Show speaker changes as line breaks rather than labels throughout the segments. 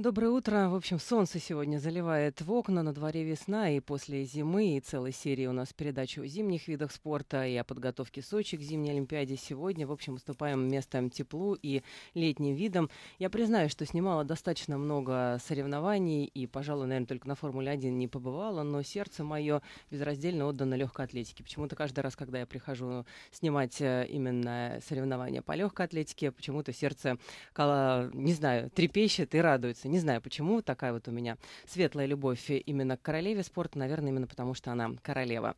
Доброе утро. В общем, солнце сегодня заливает в окна, на дворе весна, и после зимы, и целой серии у нас передачи о зимних видах спорта и о подготовке Сочи к зимней Олимпиаде сегодня. В общем, выступаем местом теплу и летним видом. Я признаю, что снимала достаточно много соревнований, и, пожалуй, наверное, только на Формуле-1 не побывала, но сердце мое безраздельно отдано легкой атлетике. Почему-то каждый раз, когда я прихожу снимать э, именно соревнования по легкой атлетике, почему-то сердце, не знаю, трепещет и радуется удовольствие. Не знаю, почему такая вот у меня светлая любовь именно к королеве спорта, наверное, именно потому что она королева.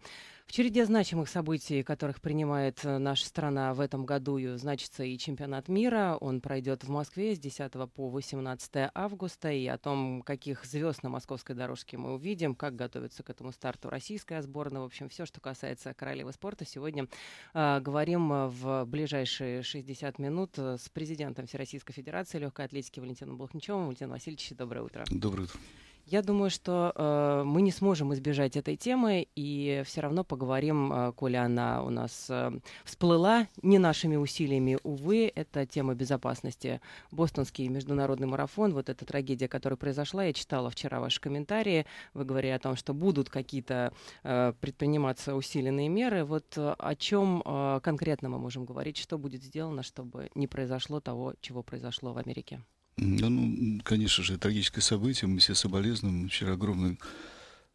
В череде значимых событий, которых принимает э, наша страна в этом году, значится и чемпионат мира. Он пройдет в Москве с 10 по 18 августа. И о том, каких звезд на московской дорожке мы увидим, как готовится к этому старту российская сборная. В общем, все, что касается королевы спорта, сегодня э, говорим э, в ближайшие 60 минут э, с президентом Всероссийской Федерации легкой атлетики Валентином Блохничевым. Валентин Васильевич, доброе утро. Доброе утро. Я думаю, что э, мы не сможем избежать этой темы, и все равно поговорим, э, коли она у нас э, всплыла не нашими усилиями, увы, это тема безопасности. Бостонский международный марафон, вот эта трагедия, которая произошла, я читала вчера ваши комментарии, вы говорили о том, что будут какие-то э, предприниматься усиленные меры. Вот э, о чем э, конкретно мы можем говорить, что будет сделано, чтобы не произошло того, чего произошло в Америке?
Да, ну, конечно же, трагическое событие. Мы все соболезнуем. Вчера огромные,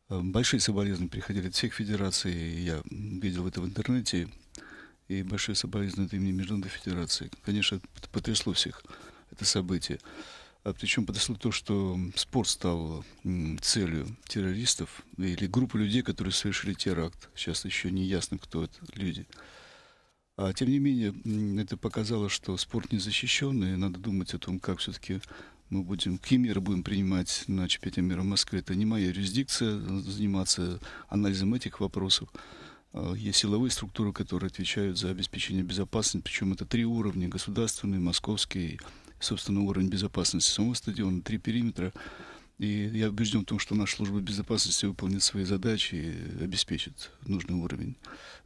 э, большие соболезнования приходили от всех федераций. Я видел это в интернете. И большие соболезнования от имени Международной Федерации. Конечно, это потрясло всех, это событие. А причем подошло то, что спорт стал целью террористов или группы людей, которые совершили теракт. Сейчас еще не ясно, кто это люди. А, тем не менее, это показало, что спорт не защищенный, и надо думать о том, как все-таки мы будем, какие меры будем принимать на чемпионате мира в Москве. Это не моя юрисдикция э, заниматься анализом этих вопросов. А, есть силовые структуры, которые отвечают за обеспечение безопасности, причем это три уровня, государственный, московский, и, собственно, уровень безопасности самого стадиона, три периметра. И я убежден в том, что наша служба безопасности выполнит свои задачи и обеспечит нужный уровень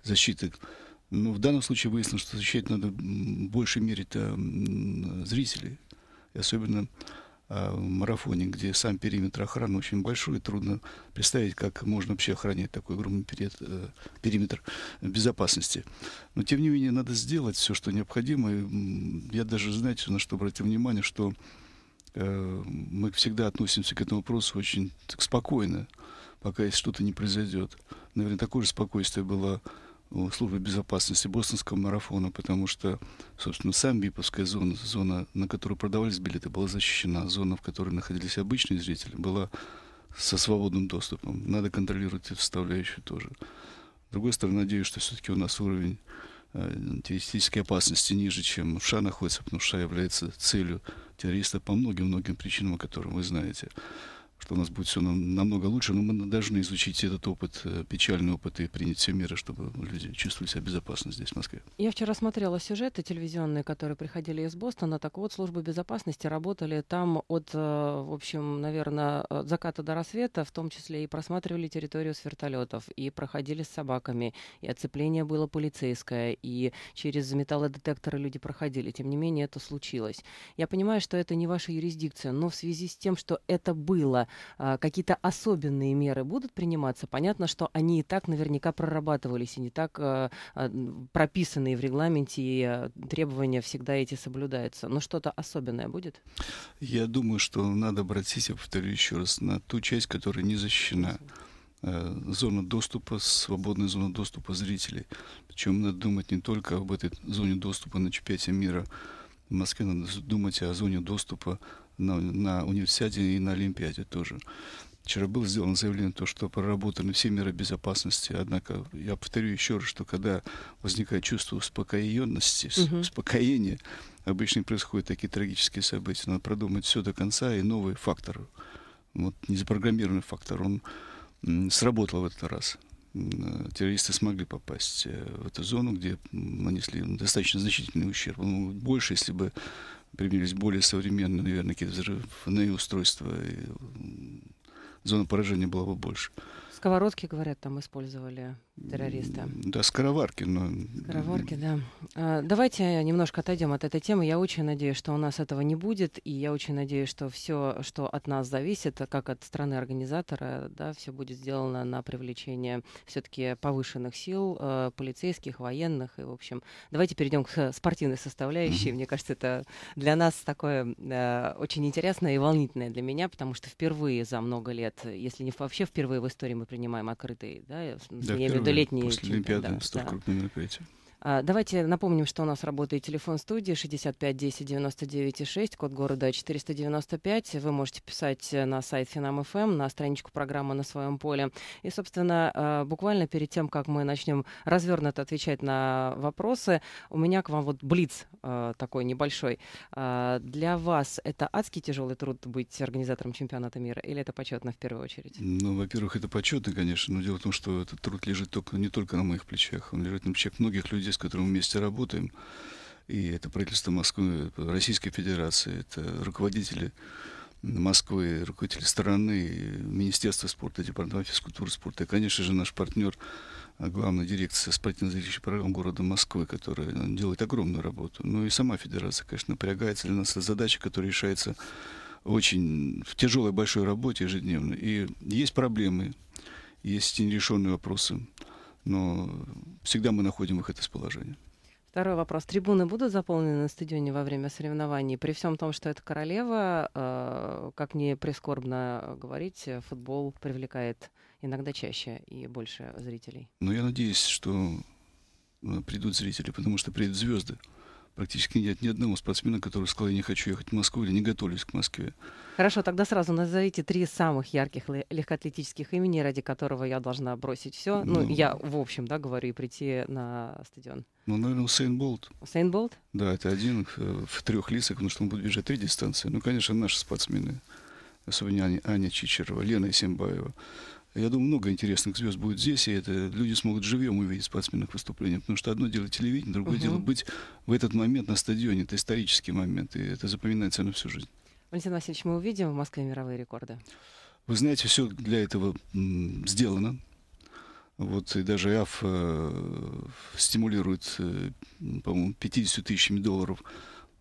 защиты ну в данном случае выяснилось, что защищать надо в большей мере -то зрителей, и особенно а, в марафоне, где сам периметр охраны очень большой, и трудно представить, как можно вообще охранять такой огромный перед, э, периметр безопасности. Но, тем не менее, надо сделать все, что необходимо. И я даже, знаете, на что обратил внимание, что э, мы всегда относимся к этому вопросу очень так, спокойно, пока если что-то не произойдет. Наверное, такое же спокойствие было Э, службы безопасности бостонского марафона, потому что, собственно, сам Биповская зона, зона, на которую продавались билеты, была защищена. Зона, в которой находились обычные зрители, была со свободным доступом. Надо контролировать эту составляющую тоже. С другой стороны, надеюсь, что все-таки у нас уровень э, террористической опасности ниже, чем в ША находится, потому что ША является целью террориста по многим-многим причинам, о которых вы знаете что у нас будет все намного лучше, но мы должны изучить этот опыт, э, печальный опыт и принять все меры, чтобы люди чувствовали себя безопасно здесь, в Москве.
Я вчера смотрела сюжеты телевизионные, которые приходили из Бостона. Так вот, службы безопасности работали там от, э, в общем, наверное, от заката до рассвета, в том числе и просматривали территорию с вертолетов, и проходили с собаками, и оцепление было полицейское, и через металлодетекторы люди проходили. Тем не менее, это случилось. Я понимаю, что это не ваша юрисдикция, но в связи с тем, что это было, а, какие-то особенные меры будут приниматься? Понятно, что они и так наверняка прорабатывались и не так а, а, прописанные в регламенте, и требования всегда эти соблюдаются. Но что-то особенное будет?
Я думаю, что надо обратиться, повторю еще раз, на ту часть, которая не защищена. Э, зона доступа, свободная зона доступа зрителей. Причем надо думать не только об этой зоне доступа на чемпионате мира в Москве, надо думать о зоне доступа на, на универсиаде и на Олимпиаде тоже. Вчера было сделано заявление, то, что проработаны все меры безопасности. Однако я повторю еще раз, что когда возникает чувство успокоенности, угу. успокоения, обычно происходят такие трагические события. Надо продумать все до конца, и новый фактор, вот незапрограммированный фактор, он сработал в этот раз. Террористы смогли попасть э, в эту зону, где нанесли достаточно значительный ущерб. Ну, больше, если бы применились более современные, наверное, какие-то взрывные устройства, и зона поражения была бы больше.
Сковородки, говорят, там использовали террориста.
Да, Скороварки. Но... Ну,
Скороварки, да. А, давайте немножко отойдем от этой темы. Я очень надеюсь, что у нас этого не будет, и я очень надеюсь, что все, что от нас зависит, как от страны организатора, да, все будет сделано на привлечение все-таки повышенных сил э, полицейских, военных и, в общем, давайте перейдем к спортивной составляющей. Мне кажется, это для нас такое э, очень интересное и волнительное для меня, потому что впервые за много лет, если не вообще впервые в истории мы принимаем открытые, да, да, летние после Олимпиады, да, столь да. крупные мероприятия. А, давайте напомним, что у нас работает телефон студии 65 10 99 6, код города 495. Вы можете писать э, на сайт Финам.ФМ, эм, на страничку программы «На своем поле». И, собственно, а, буквально перед тем, как мы начнем развернуто отвечать на вопросы, у меня к вам вот блиц а, такой небольшой. Для вас это адский тяжелый труд быть организатором чемпионата мира или это почетно в первую очередь?
Ну, во-первых, это почетно, конечно, но дело в том, что этот труд лежит только, не только на моих плечах, он лежит на плечах многих людей, с которым мы вместе работаем, и это правительство Москвы, Российской Федерации, это руководители Москвы, руководители страны, Министерство спорта, Департамент физкультуры спорта, и, конечно же, наш партнер, главная дирекция спортивной зрелища программ города Москвы, которая делает огромную работу. Ну и сама федерация, конечно, напрягается для нас. Это задача, которая решается очень в тяжелой большой работе ежедневно. И есть проблемы, есть нерешенные вопросы. Но всегда мы находим выход из положения.
Второй вопрос. Трибуны будут заполнены на стадионе во время соревнований? При всем том, что это королева, э, как не прискорбно говорить, футбол привлекает иногда чаще и больше зрителей.
Ну, я надеюсь, что э, придут зрители, потому что придут звезды. Э, практически нет ни одного спортсмена, который сказал, я не хочу ехать в Москву или не готовлюсь к Москве.
Хорошо, тогда сразу назовите три самых ярких легкоатлетических имени, ради которого я должна бросить все. Ну, ну я ну. в общем, да, говорю, и прийти на стадион.
Ну, наверное, Усейн Болт. Усейн Болт? Да, это один в трех лицах, потому что он будет бежать три дистанции. Ну, конечно, наши спортсмены особенно Аня, Аня Чичерова, Лена Исимбаева, я думаю, много интересных звезд будет здесь, и это люди смогут живьем увидеть спортсменных выступлений. Потому что одно дело телевидение, другое угу. дело быть в этот момент на стадионе. Это исторический момент, и это запоминается на всю жизнь.
Валентин Васильевич, мы увидим в Москве мировые рекорды.
Вы знаете, все для этого сделано. Вот, и даже АФ э, стимулирует, э, по-моему, 50 тысячами долларов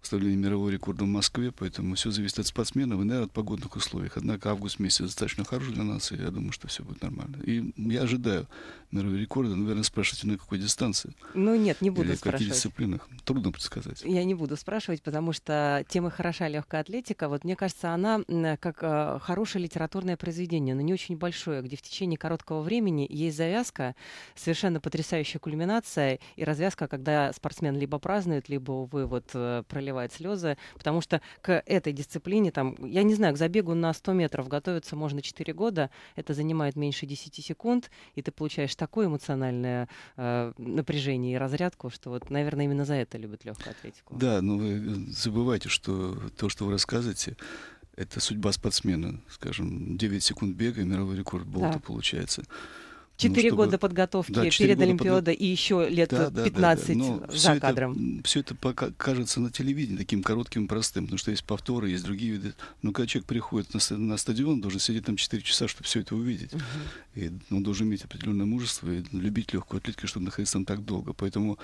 установление мирового рекорда в Москве, поэтому все зависит от спортсменов и, наверное, от погодных условий. Однако август месяц достаточно хороший для нас, и я думаю, что все будет нормально. И я ожидаю мирового рекорда, наверное, спрашивайте, на какой дистанции.
Ну нет, не буду Или спрашивать. в каких
дисциплинах. Трудно предсказать.
Я не буду спрашивать, потому что тема хороша легкая атлетика. Вот мне кажется, она как э, хорошее литературное произведение, но не очень большое, где в течение короткого времени есть завязка, совершенно потрясающая кульминация и развязка, когда спортсмен либо празднует, либо, увы, вот пролетает э, проливает слезы, потому что к этой дисциплине, там, я не знаю, к забегу на 100 метров готовиться можно 4 года, это занимает меньше 10 секунд, и ты получаешь такое эмоциональное э, напряжение и разрядку, что вот, наверное, именно за это любят легкую
атлетику. Да, но ну, вы э, забывайте, что то, что вы рассказываете, это судьба спортсмена. Скажем, 9 секунд бега, мировой рекорд болта да. получается. Четыре ну, года подготовки да, перед Олимпиадой подго... и еще лет да, да, 15 да, да. Но ну, за кадром. Это, все это пока кажется на телевидении таким коротким и простым, потому что есть повторы, есть другие виды. Но когда человек приходит на, на стадион, должен сидеть там 4 часа, чтобы все это увидеть. Угу. И ну, он должен иметь определенное мужество и любить легкую атлетику, чтобы находиться там так долго. Поэтому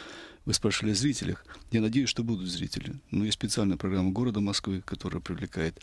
вы спрашивали о зрителях. Я надеюсь, что будут зрители. Но есть специальная программа города Москвы, которая привлекает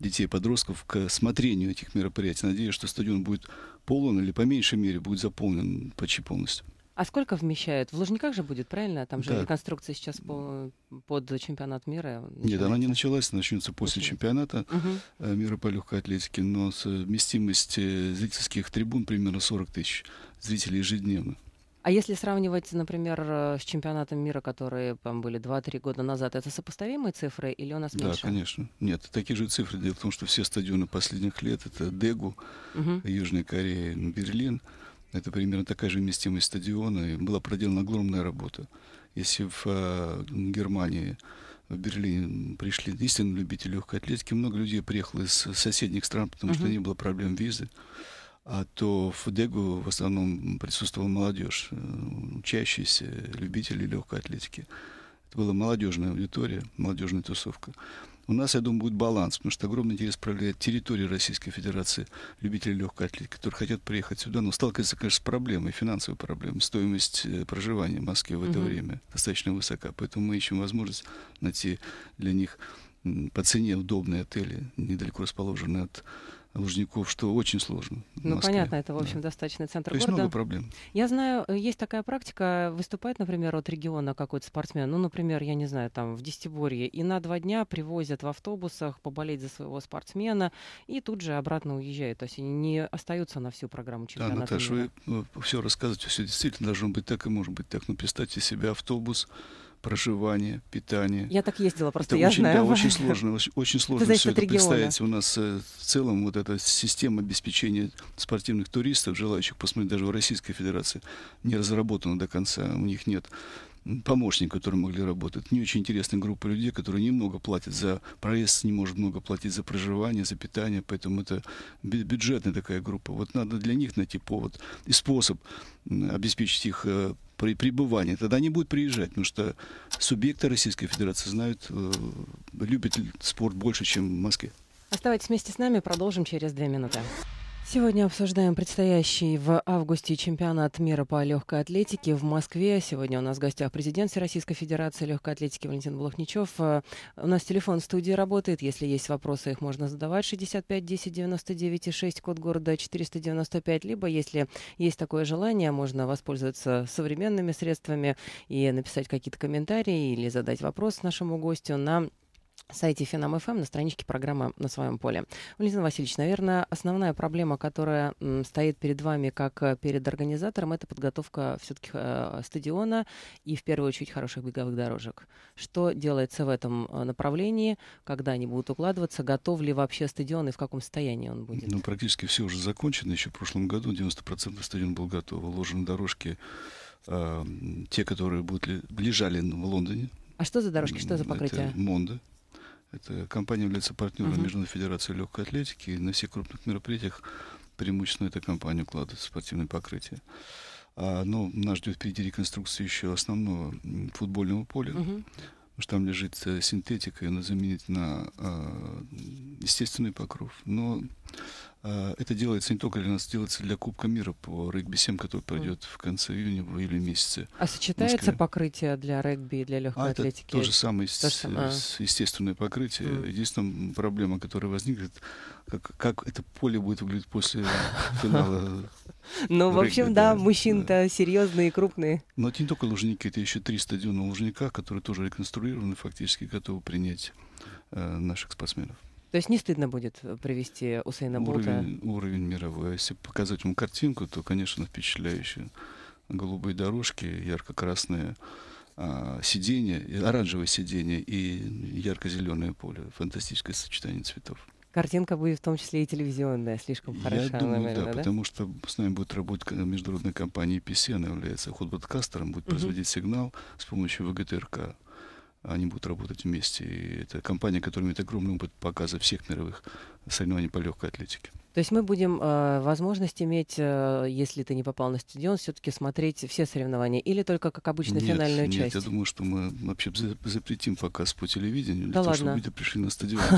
детей и подростков к смотрению этих мероприятий. Надеюсь, что стадион будет полон или по меньшей мере будет заполнен почти полностью.
А сколько вмещает? В Лужниках же будет, правильно? Там же да. реконструкция сейчас по, под чемпионат мира. Начинается. Нет, она
не началась, начнется после Начинается. чемпионата угу. мира по легкой атлетике, но совместимость э, зрительских трибун примерно 40 тысяч зрителей ежедневно.
А если сравнивать, например, э, с чемпионатом мира, которые там были 2-3 года назад, это сопоставимые цифры или у нас меньше? Да,
конечно. Нет, такие же цифры. Дело в том, что все стадионы последних лет, это Дегу, угу. Южная Корея, Берлин, это примерно такая же вместимость стадиона. И была проделана огромная работа. Если в э, Германии, в Берлине пришли истинные любители легкой атлетики, много людей приехало из соседних стран, потому угу. что не было проблем визы. А то в Дегу в основном присутствовала молодежь, э, учащиеся, любители легкой атлетики. Это была молодежная аудитория, молодежная тусовка. У нас, я думаю, будет баланс, потому что огромный интерес проявляет территория Российской Федерации, любителей легкой атлетики, которые хотят приехать сюда, но сталкиваются, конечно, с проблемой, финансовой проблемой. Стоимость э, проживания в Москве в это угу. время достаточно высока, поэтому мы ищем возможность найти для них по цене удобные отели, недалеко расположенные от Лужников, что очень сложно. Ну, понятно, это, в общем, да. достаточно центр То есть города. много проблем.
Я знаю, есть такая практика, выступает, например, от региона какой-то спортсмен, ну, например, я не знаю, там, в Десятиборье, и на два дня привозят в автобусах поболеть за своего спортсмена, и тут же обратно уезжают. То есть они не остаются на всю программу чемпионата. Да, Наташа, мира.
вы э, все рассказываете, все действительно должно быть так и может быть так. Но ну, представьте себе автобус, проживание, питание. Я так ездила, просто это я очень, знаю. Да, очень сложно, очень, очень сложно все это представить. У нас э, в целом вот эта система обеспечения спортивных туристов, желающих посмотреть даже в Российской Федерации, не разработана до конца, у них нет помощник, которые могли работать. Не очень интересная группа людей, которые немного платят за проезд, не может много платить за проживание, за питание, поэтому это бюджетная такая группа. Вот надо для них найти повод и способ обеспечить их э, при пребывании. Тогда они будут приезжать, потому что субъекты Российской Федерации знают, э, любят спорт больше, чем в Москве.
Оставайтесь вместе с нами, продолжим через две минуты. Сегодня обсуждаем предстоящий в августе чемпионат мира по легкой атлетике в Москве. Сегодня у нас в гостях президент Российской Федерации легкой атлетики Валентин Блохничев. Э, у нас телефон в студии работает. Если есть вопросы, их можно задавать. 65 10 99 6, код города 495. Либо, если есть такое желание, можно воспользоваться современными средствами и написать какие-то комментарии или задать вопрос нашему гостю на сайте Финам.ФМ эм на страничке программы «На своем поле». Валентин Васильевич, наверное, основная проблема, которая стоит перед вами, как э, перед организатором, это подготовка все-таки э, стадиона и, в первую очередь, хороших беговых дорожек. Что делается в этом э, направлении, когда они будут укладываться, готов ли вообще стадион и в каком состоянии он будет? Ну,
практически все уже закончено. Еще в прошлом году 90% стадион был готов. Уложены дорожки, э, те, которые будут лежали в Лондоне.
А что за дорожки, что за покрытие? Это
Монда. Эта компания является партнером uh-huh. Международной Федерации Легкой Атлетики, и на всех крупных мероприятиях преимущественно эта компания укладывает спортивное покрытие. А, но нас ждет впереди реконструкция еще основного футбольного поля. Uh-huh потому что там лежит э, синтетика, и она заменит на э, естественный покров. Но а, это делается не только для нас, делается для Кубка мира по регби-7, который пройдет в конце июня в июле месяце. А сочетается
покрытие для регби и для легкой а атлетики? Это то же самое, то же самое. А.
естественное покрытие. Mm. Единственная проблема, которая возникнет, как, как это поле будет выглядеть после финала. Ну, в общем, да,
мужчин-то серьезные и крупные.
Но это не только Лужники, это еще три стадиона Лужника, которые тоже реконструированы, фактически готовы принять э, наших спортсменов.
То есть не стыдно будет э, привести Усейна Болта? Уровень,
уровень мировой. А если показать ему картинку, то, конечно, впечатляюще. Голубые дорожки, ярко-красные а, сиденья, оранжевое сиденье и ярко-зеленое поле. Фантастическое сочетание цветов.
Картинка будет в том числе и телевизионная, слишком хороша. Я думаю, наверное, да, да, потому
что с нами будет работать э, международная компания e PC, она является ходбродкастером, будет uh-huh. производить сигнал с помощью ВГТРК они будут работать вместе. И это компания, которая имеет огромный опыт показа всех мировых соревнований по легкой атлетике.
То есть мы будем э, возможность иметь, э, если ты не попал на стадион, все-таки смотреть все соревнования или только, как обычно, нет, финальную нет, часть?
Нет, я думаю, что мы вообще запретим показ по телевидению, для да того, ладно. чтобы люди пришли на стадион.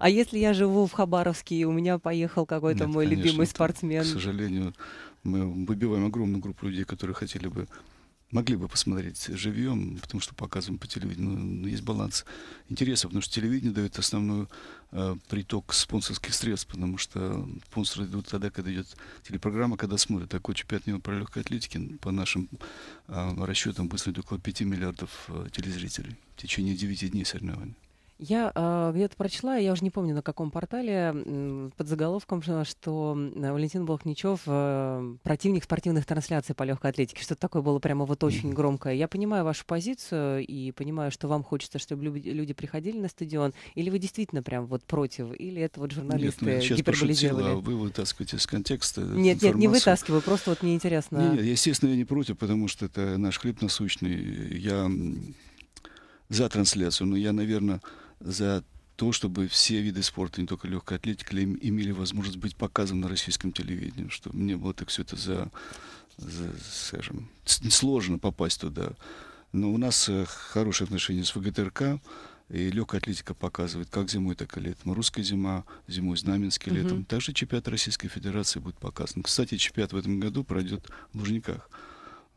А если я живу в Хабаровске, и у меня поехал какой-то мой любимый спортсмен? К
сожалению, мы выбиваем огромную группу людей, которые хотели бы могли бы посмотреть живьем, потому что показываем по телевидению. Но ну, ну, есть баланс интересов, потому что телевидение дает основной э, приток спонсорских средств, потому что спонсоры идут тогда, когда идет телепрограмма, когда смотрят. Такой чемпионат мира про легкой атлетики по нашим э, расчетам, будет около 5 миллиардов э, телезрителей в течение 9 дней соревнований.
Я а, э, где-то прочла, я уже не помню на каком портале, под заголовком, что Валентин Блохничев э, противник спортивных трансляций по легкой атлетике. Что-то такое было прямо вот очень громкое. Я понимаю вашу позицию и понимаю, что вам хочется, чтобы люди приходили на стадион. Или вы действительно прям вот против? Или это вот журналисты Нет, ну, сейчас гиперболизировали? а
вы вытаскиваете из контекста Нет, информацию. нет, не вытаскиваю,
просто вот мне интересно. Нет,
естественно, я не против, потому что это наш хлеб насущный. Я за трансляцию, но я, наверное, за то, чтобы все виды спорта, не только легкая атлетика, имели возможность быть показаны на российском телевидении, что мне было так все это за, за скажем, сложно попасть туда. Но у нас э, хорошие отношения с ВГТРК, и легкая атлетика показывает как зимой, так и летом. Русская зима, зимой Знаменский, летом. Также чемпионат Российской Федерации будет показан. Кстати, чемпионат в этом году пройдет в Лужниках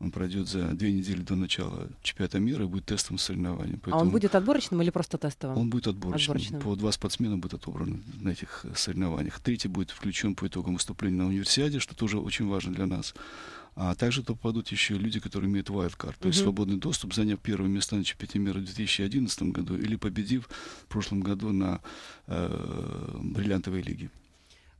он пройдет за две недели до начала чемпионата мира и будет тестовым соревнованием. Поэтому а он будет
отборочным или просто тестовым? Он будет отборочным. отборочным.
По два спортсмена будет отобраны на этих соревнованиях. Третий будет включен по итогам выступления на универсиаде, что тоже очень важно для нас. А также попадут еще люди, которые имеют wildcard, то есть uh-huh. свободный доступ, заняв первое место на чемпионате мира в 2011 году или победив в прошлом году на э, бриллиантовой лиге.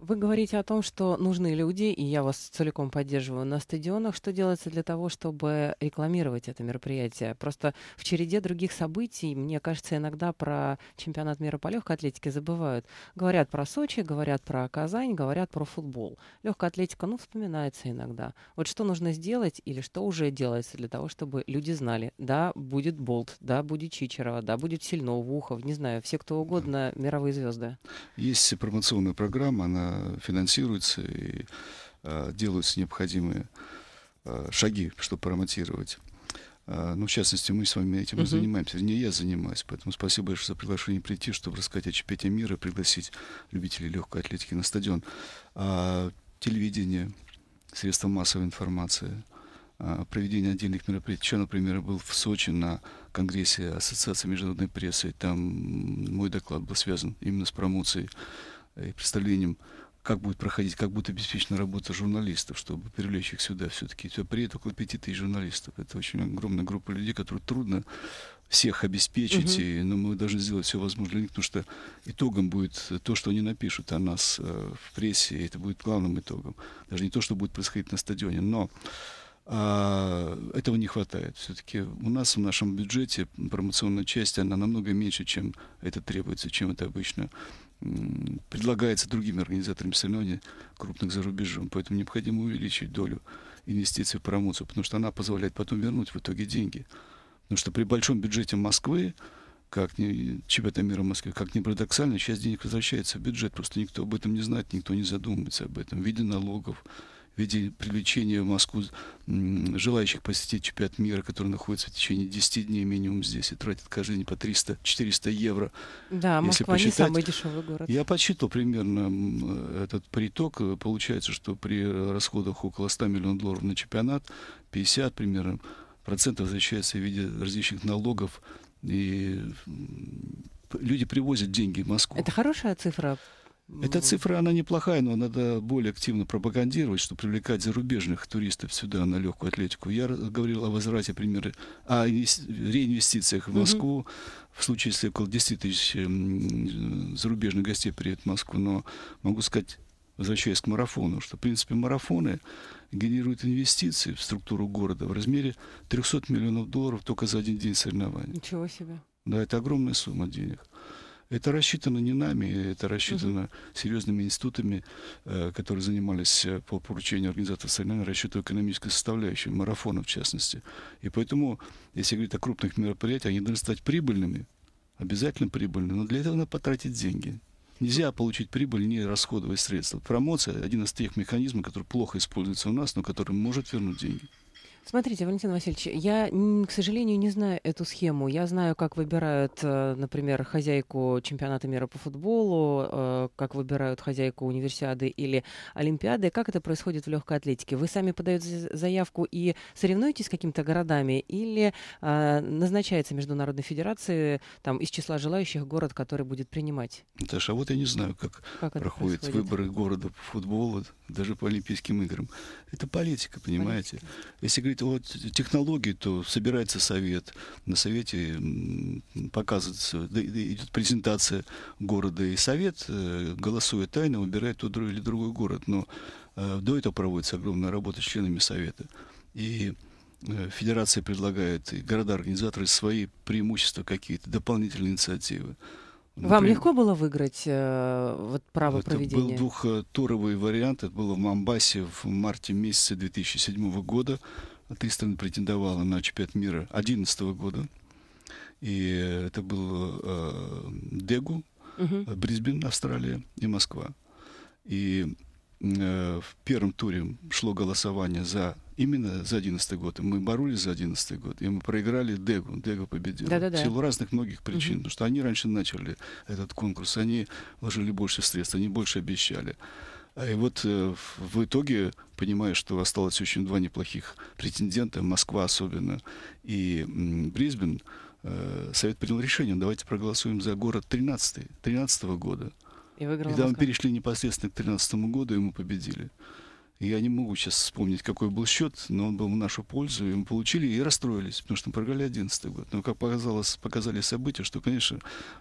Вы говорите о том, что нужны люди, и я вас целиком поддерживаю на стадионах. Что делается для того, чтобы рекламировать это мероприятие? Просто в череде других событий, мне кажется, иногда про чемпионат мира по легкой атлетике забывают. Говорят про Сочи, говорят про Казань, говорят про футбол. Легкая атлетика, ну, вспоминается иногда. Вот что нужно сделать или что уже делается для того, чтобы люди знали, да, будет Болт, да, будет Чичерова, да, будет Сильнов, Ухов, не знаю, все кто угодно, мировые звезды.
Есть промоционная программа, она финансируется и э, делаются необходимые э, шаги, чтобы промотировать. Э, ну, в частности, мы с вами этим и занимаемся. Не я занимаюсь, поэтому спасибо большое за приглашение прийти, чтобы рассказать о чемпионате мира, пригласить любителей легкой атлетики на стадион. А, телевидение, средства массовой информации, а, проведение отдельных мероприятий. Я, например, был в Сочи на Конгрессе Ассоциации международной прессы, там мой доклад был связан именно с промоцией и представлением как будет проходить, как будет обеспечена работа журналистов, чтобы привлечь их сюда все-таки. Все приедет около пяти тысяч журналистов. Это очень огромная группа людей, которую трудно всех обеспечить, угу. и, но ну, мы должны сделать все возможное для них, потому что итогом будет то, что они напишут о нас э, в прессе, и это будет главным итогом. Даже не то, что будет происходить на стадионе, но а, этого не хватает. Все-таки у нас в нашем бюджете промоционная часть, она намного меньше, чем это требуется, чем это обычно предлагается другими организаторами соревнований крупных за рубежом. Поэтому необходимо увеличить долю инвестиций в промоцию, потому что она позволяет потом вернуть в итоге деньги. Потому что при большом бюджете Москвы, как не чемпионата мира в как ни парадоксально, часть денег возвращается в бюджет. Просто никто об этом не знает, никто не задумывается об этом в виде налогов, в виде привлечения в Москву желающих посетить чемпионат мира, который находится в течение 10 дней минимум здесь и тратит каждый день по 300-400 евро. Да, Если Москва посчитать, не самый дешевый город. Я подсчитал примерно этот приток. Получается, что при расходах около 100 миллионов долларов на чемпионат, 50 примерно процентов возвращается в виде различных налогов и люди привозят деньги в Москву. Это хорошая цифра эта цифра, она неплохая, но надо более активно пропагандировать, чтобы привлекать зарубежных туристов сюда на легкую атлетику. Я говорил о возврате, примеры, о реинвестициях в Москву. Угу. В случае, если около 10 тысяч э, э, зарубежных гостей приедет в Москву, но могу сказать, возвращаясь к марафону, что, в принципе, марафоны генерируют инвестиции в структуру города в размере 300 миллионов долларов только за один день соревнований.
Ничего себе.
Да, это огромная сумма денег. Это рассчитано не нами, это рассчитано угу. серьезными институтами, э, которые занимались э, по поручению организаторов социального расчета экономической составляющей, марафона в частности. И поэтому, если говорить о крупных мероприятиях, они должны стать прибыльными, обязательно прибыльными, но для этого надо потратить деньги. Нельзя получить прибыль, не расходовать средства. Промоция – один из тех механизмов, который плохо используется у нас, но который может вернуть деньги.
Смотрите, Валентин Васильевич, я, к сожалению, не знаю эту схему. Я знаю, как выбирают, э, например, хозяйку чемпионата мира по футболу, э, как выбирают хозяйку универсиады или олимпиады. Как это происходит в легкой атлетике? Вы сами подаете заявку и соревнуетесь с какими-то городами или э, назначается Международной Федерации там, из числа желающих город, который будет принимать?
Даша, а вот я не знаю, как, как проходят выборы города по футболу, даже по Олимпийским играм. Это политика, понимаете? Политика. Если говорить говорить о технологии, то собирается совет. На совете показывается, идет презентация города, и совет, э, голосуя тайно, выбирает тот или другой город. Но э, до этого проводится огромная работа с членами совета. И э, федерация предлагает, и города-организаторы свои преимущества какие-то, дополнительные инициативы. Например, Вам легко
было выиграть э, вот право это проведения? Это был
двухтуровый вариант. Это было в Мамбасе в марте месяце 2007 года. Три страны претендовала на чемпионат мира 2011 года. И это был э, Дегу, uh Брисбен, Австралия и Москва. И э, в первом туре шло голосование за именно за 11 год. И мы боролись за 11 год, и мы проиграли Дегу. Дегу победил. Да-да-да. В силу разных многих причин. Угу. Потому что они раньше начали этот конкурс, они вложили больше средств, они больше обещали. А, и вот э, в итоге понимаю, что осталось очень два неплохих претендента, Москва особенно и Брисбен. Э, совет принял решение, давайте проголосуем за город 13 13 -го года. И выиграл Когда Москва. мы перешли непосредственно к 13 году, и мы победили. Я не могу сейчас вспомнить, какой был счет, но он был в нашу пользу, и мы получили и расстроились, потому что мы проиграли 11 год. Но как показалось, показали события, что, конечно,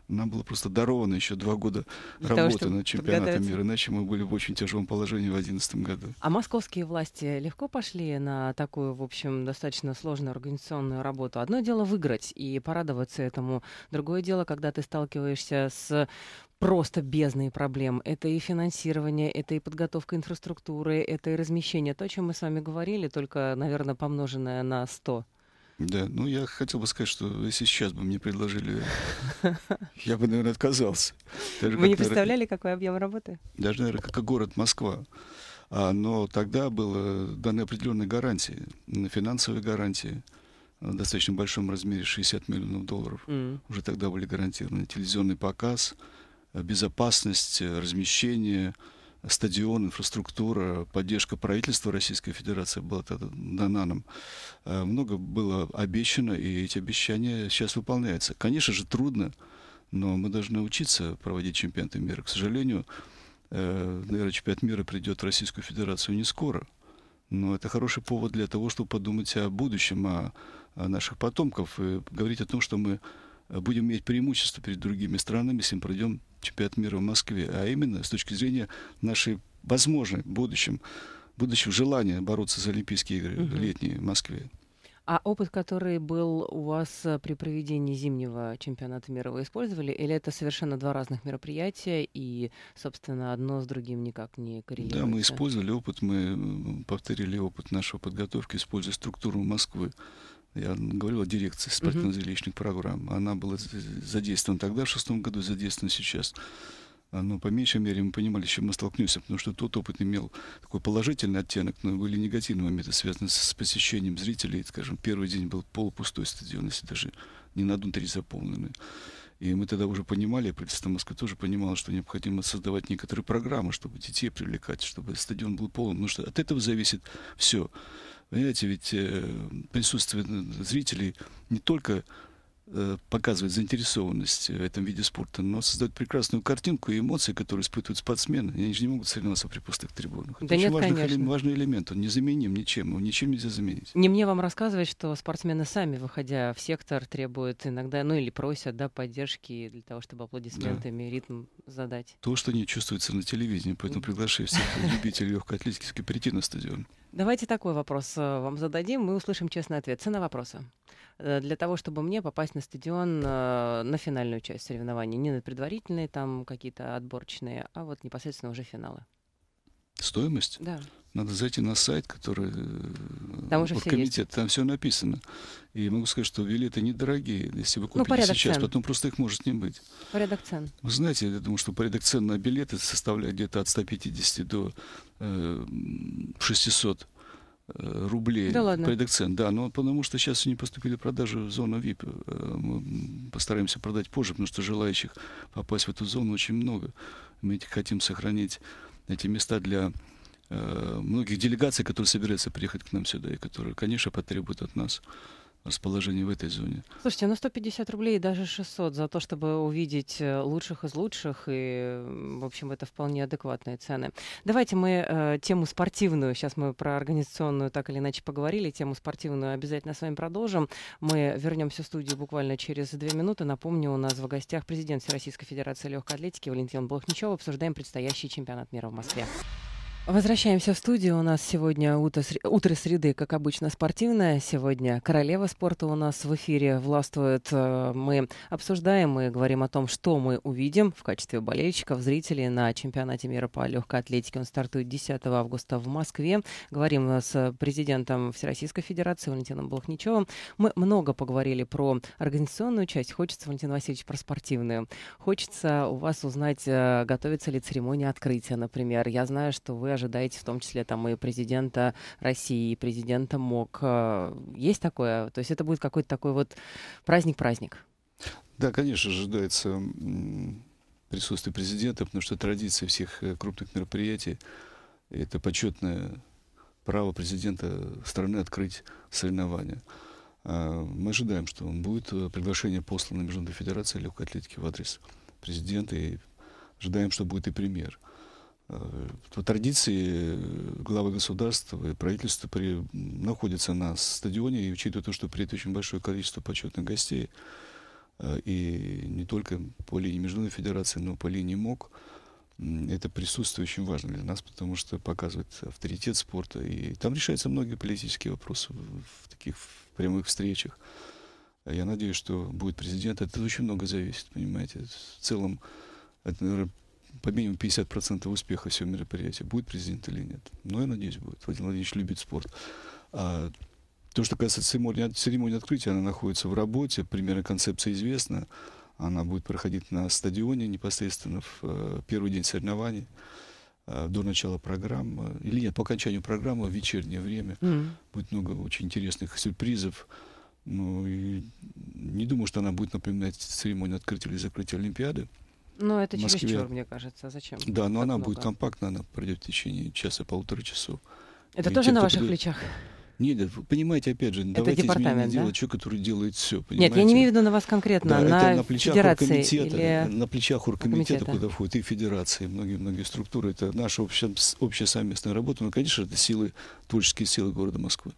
нам было просто даровано еще два года Для работы того, над чемпионатом мира, иначе мы были в очень тяжелом положении в 2011 году.
А московские власти легко пошли на такую, в общем, достаточно сложную организационную работу? Одно дело выиграть и порадоваться этому, другое дело, когда ты сталкиваешься с просто бездные проблем. Это и финансирование, это и подготовка инфраструктуры, это и размещение. То, о чем мы с вами говорили, только, наверное, помноженное на 100.
Да, ну я хотел бы сказать, что если сейчас бы мне предложили, я бы, наверное, отказался. Даже вы не представляли,
какой объем работы?
Даже, наверное, как город Москва. А, но тогда было даны определенные гарантии, финансовые гарантии в а, достаточно большом размере 60 миллионов долларов. Mm. Уже тогда были гарантированы телевизионный показ, безопасность, размещение, стадион, инфраструктура, поддержка правительства Российской Федерации была тогда дана нам. Э, много было обещано, и эти обещания сейчас выполняются. Конечно же, трудно, но мы должны учиться проводить чемпионаты мира. К сожалению, э, наверное, чемпионат мира придет в Российскую Федерацию не скоро. Но это хороший повод для того, чтобы подумать о будущем, о, о наших потомков и говорить о том, что мы будем иметь преимущество перед другими странами, если мы пройдем чемпионат мира в Москве, а именно с точки зрения нашей возможной будущем будущем, желания бороться за Олимпийские игры угу. летние в Москве.
А опыт, который был у вас э, при проведении зимнего чемпионата мира, вы использовали? Или это совершенно два разных мероприятия, и, собственно, одно с другим никак не коррелируется? Да, мы использовали
опыт, мы повторили опыт нашего подготовки, используя структуру Москвы я говорил о дирекции спортивно-зрелищных программ. Она была задействована тогда, в шестом году, задействована сейчас. А, но ну, по меньшей мере мы понимали, с чем мы столкнемся, потому что тот опыт имел такой положительный оттенок, но были негативные моменты, связанные с посещением зрителей. Скажем, первый день был полупустой стадион, если даже не на одну три заполненный. И мы тогда уже понимали, правительство Москвы тоже понимало, что необходимо создавать некоторые программы, чтобы детей привлекать, чтобы стадион был полным. Потому что от этого зависит все. Понимаете, ведь э, присутствие э, зрителей не только Э, показывает заинтересованность в этом виде спорта, но создает прекрасную картинку и эмоции, которые испытывают спортсмены. Они же не могут соревноваться при пустых трибунах. Это да очень нет, важный, конечно. важный элемент. Он незаменим ничем. Его ничем нельзя заменить.
Не мне вам рассказывать, что спортсмены сами, выходя в сектор, требуют иногда, ну или просят, да, поддержки для того, чтобы аплодисментами да. ритм задать.
То, что не чувствуется на телевидении, поэтому приглашаю всех любителей легкой атлетики прийти на стадион.
Давайте такой вопрос э, вам зададим. Мы услышим честный ответ. Цена вопроса. Э, для того, чтобы мне попасть на стадион э, на финальную часть соревнований, не на предварительные там какие-то отборочные, а вот непосредственно уже финалы.
Стоимость? Да. Надо зайти на сайт, который э, там уже вот все комитет, есть. там все написано. И могу сказать, что билеты недорогие. Если вы ну, купите ну, сейчас, цен. потом просто их может не быть. Порядок цен. Вы знаете, я думаю, что порядок цен на билеты составляет где-то от 150 до э, 600 Э, рублей да ладно. предакцент. Да, но потому что сейчас не поступили продажи в зону VIP. Э, мы постараемся продать позже, потому что желающих попасть в эту зону очень много. Мы хотим сохранить эти места для э, многих делегаций, которые собираются приехать к нам сюда и которые, конечно, потребуют от нас расположение в этой зоне.
Слушайте, ну 150 рублей и даже 600 за то, чтобы увидеть э, лучших из лучших, и, в общем, это вполне адекватные цены. Давайте мы э, тему спортивную, сейчас мы про организационную так или иначе поговорили, тему спортивную обязательно с вами продолжим. Мы вернемся в студию буквально через две минуты. Напомню, у нас в гостях президент Всероссийской Федерации Легкой Атлетики Валентин Блохничев. Обсуждаем предстоящий чемпионат мира в Москве. Возвращаемся в студию. У нас сегодня утро, утро среды, как обычно, спортивное. Сегодня королева спорта у нас в эфире властвует. Э, мы обсуждаем, мы говорим о том, что мы увидим в качестве болельщиков, зрителей на чемпионате мира по легкой атлетике. Он стартует 10 августа в Москве. Говорим с президентом Всероссийской Федерации Валентином Блохничевым. Мы много поговорили про организационную часть. Хочется, Валентин Васильевич, про спортивную. Хочется у вас узнать, э, готовится ли церемония открытия, например. Я знаю, что вы ожидаете в том числе там и президента России, и президента МОК. Э, есть такое? То есть это будет какой-то такой вот праздник-праздник?
Да, конечно, ожидается присутствие президента, потому что традиция всех э, крупных мероприятий — это почетное право президента страны открыть соревнования. А, мы ожидаем, что он будет э, приглашение послано Международной Федерации легкой атлетики в адрес президента и ожидаем, что будет и премьер по э, традиции э, главы государства и правительства при, находятся на стадионе, и учитывая то, что приедет очень большое количество почетных гостей, э, и не только по линии Международной Федерации, но по линии МОК, это присутствие очень важно для нас, потому что показывает авторитет спорта. И там решаются многие политические вопросы в таких прямых встречах. Я надеюсь, что будет президент. От этого очень много зависит, понимаете. В целом, это, наверное, по минимуму 50% успеха всего мероприятия, будет президент или нет. Но ну, я надеюсь, будет. Владимир Владимирович любит спорт. А, то, что касается церемонии, церемонии открытия, она находится в работе, примерно концепция известна. Она будет проходить на стадионе непосредственно в э, первый день соревнований э, до начала программы, э, или нет, по окончанию программы в вечернее время. Mm. Будет много очень интересных сюрпризов. Ну, и не думаю, что она будет напоминать церемонию открытия или закрытия Олимпиады. Ну, это Москве. чересчур, мне кажется. Зачем? Да, но она много? будет компактна, она пройдет в течение часа-полутора часов. Это и тоже те, на ваших придет... плечах? Нет, вы понимаете, опять же, это давайте изменение да? делать человек, который делает все. Нет, я не имею в виду на вас конкретно, да, на это на плечах оргкомитета, или... на плечах оргкомитета, куда входят и федерации, многие-многие структуры. Это наша общая, общая совместная работа. Но, конечно, это силы, творческие силы города Москвы.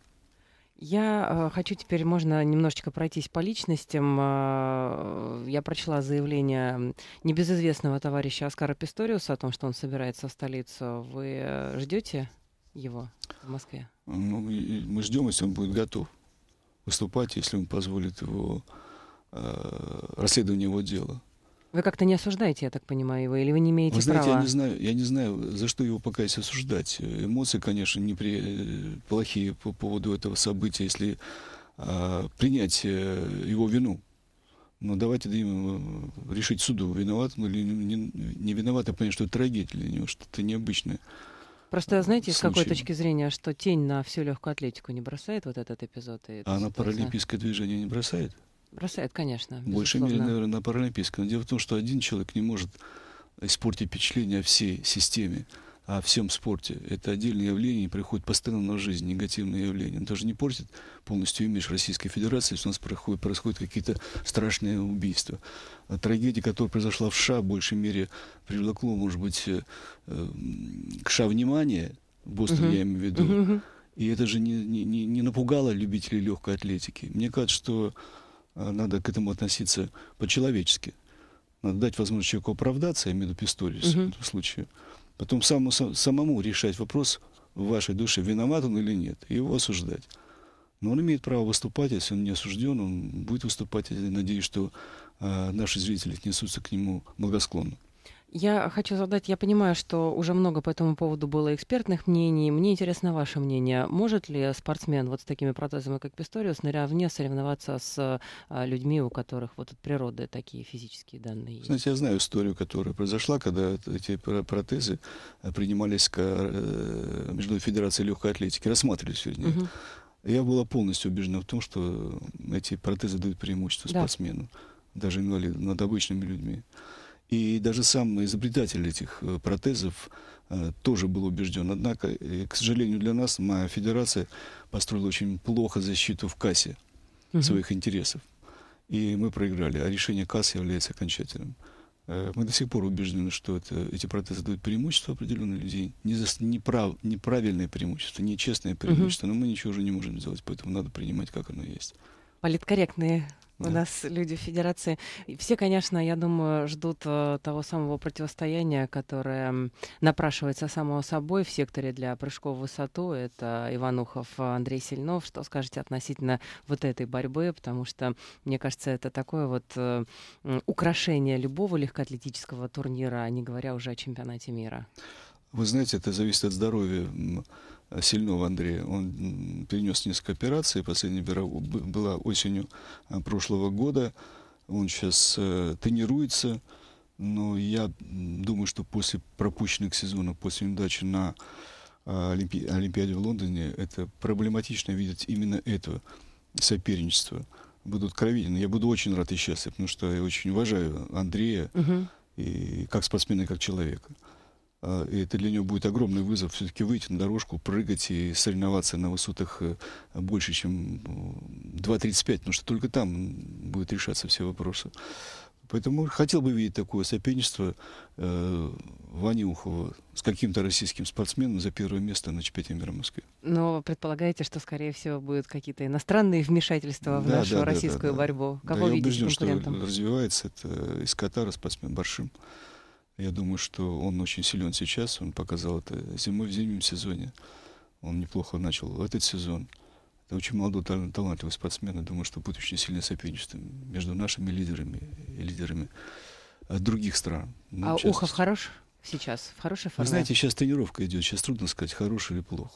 Я э, хочу теперь, можно немножечко пройтись по личностям. Э, я прочла заявление небезызвестного товарища Оскара Писториуса о том, что он собирается в столицу. Вы э, ждете его в Москве?
Ну, мы ждем, если он будет готов выступать, если он позволит его расследование его дела.
Вы как-то не осуждаете, я так понимаю, его, или вы не имеете вы знаете, права? Я не
знаю, я не знаю, за что его пока есть осуждать. Эмоции, конечно, не при... Э, плохие по поводу этого события, если а, принять э, его вину. Но давайте дадим э, решить суду, виноват он или не, не, не виноват, я понимаю, что это трагедия для него, что это необычное.
Просто а, знаете, с какой точки зрения, что тень на всю легкую атлетику не бросает вот этот эпизод? И а на паралимпийское
движение не бросает?
Бросает, конечно. В большей мере, наверное,
на паралимпийском. Но дело в том, что один человек не может испортить впечатление о всей системе, о всем спорте. Это отдельное явление, приходит постоянно на жизнь, негативное явление. Он тоже не портит полностью имидж Российской Федерации, если у нас происходят, происходят какие-то страшные убийства. А трагедия, которая произошла в США, в большей мере привлекло, может быть, э, к США внимание, в Бостоне uh-huh. я имею в виду, uh-huh. и это же не, не, не напугало любителей легкой атлетики. Мне кажется, что Э, надо к этому относиться по-человечески. Надо дать возможность человеку оправдаться, я имею в виду Писториус Uh -huh. в этом случае. Потом самому, самому решать вопрос в вашей душе, виноват он или нет, и его осуждать. Но он имеет право выступать, если он не осужден, он будет выступать. Я надеюсь, что э, наши зрители отнесутся к нему благосклонно.
Я хочу задать, я понимаю, что уже много по этому поводу было экспертных мнений. Мне интересно ваше мнение. Может ли спортсмен вот с такими протезами, как Писториус, наравне соревноваться с а, людьми, у которых вот от природы такие физические данные есть?
Знаете, я знаю историю, которая произошла, когда эти протезы э, принимались к э, Международной Федерации Легкой Атлетики, рассматривались, вернее. Угу. Я была полностью убеждена в том, что эти протезы дают преимущество да. спортсмену, даже инвалидам, над обычными людьми. И даже сам изобретатель этих э, протезов э, тоже был убежден. Однако, э, к сожалению для нас, моя федерация построила очень плохо защиту в кассе своих интересов. И мы проиграли. А решение кас является окончательным. Мы до сих пор убеждены, что это, эти протезы дают преимущество определенным людей, не за, неправ, неправильное преимущество, нечестное преимущество, угу. но мы ничего уже не можем сделать, поэтому надо принимать, как оно есть.
Политкорректные у да. нас люди Федерации. Все, конечно, я думаю, ждут э, того самого противостояния, которое напрашивается само собой в секторе для прыжков в высоту. Это Иванухов, Андрей Сильнов. Что скажете относительно вот этой борьбы? Потому что, мне кажется, это такое вот э, украшение любого легкоатлетического турнира, не говоря уже о чемпионате мира.
Вы знаете, это зависит от здоровья Сильного Андрея. Он перенес несколько операций. Последняя была осенью а, прошлого года. Он сейчас э, тренируется. Но я думаю, что после пропущенных сезонов, после неудачи на а, Олимпи Олимпиаде в Лондоне, это проблематично видеть именно это соперничество. Буду откровенен. Я буду очень рад и счастлив, потому что я очень уважаю Андрея угу. и как спортсмена, и как человека. А, и это для него будет огромный вызов все-таки выйти на дорожку, прыгать и соревноваться на высотах э, больше, чем 2.35, потому что только там будут решаться все вопросы. Поэтому хотел бы видеть такое соперничество э, Вани Ухова с каким-то российским спортсменом за первое место на чемпионате мира Москвы.
Но предполагаете, что, скорее всего, будут какие-то иностранные вмешательства в нашу да, российскую да, да, борьбу? Кого да, я убежден, что
развивается это из Катара спортсмен Баршим. Я думаю, что он очень силен сейчас, он показал это зимой в зимнем сезоне. Он неплохо начал этот сезон. Это очень молодой, талантливый спортсмен. Я думаю, что будет очень сильное соперничество между нашими лидерами и лидерами э, других стран. Ну, а частности. Ухов
хорош сейчас? В хорошей форме? Вы знаете,
сейчас тренировка идет. Сейчас трудно сказать, хороший или плохо.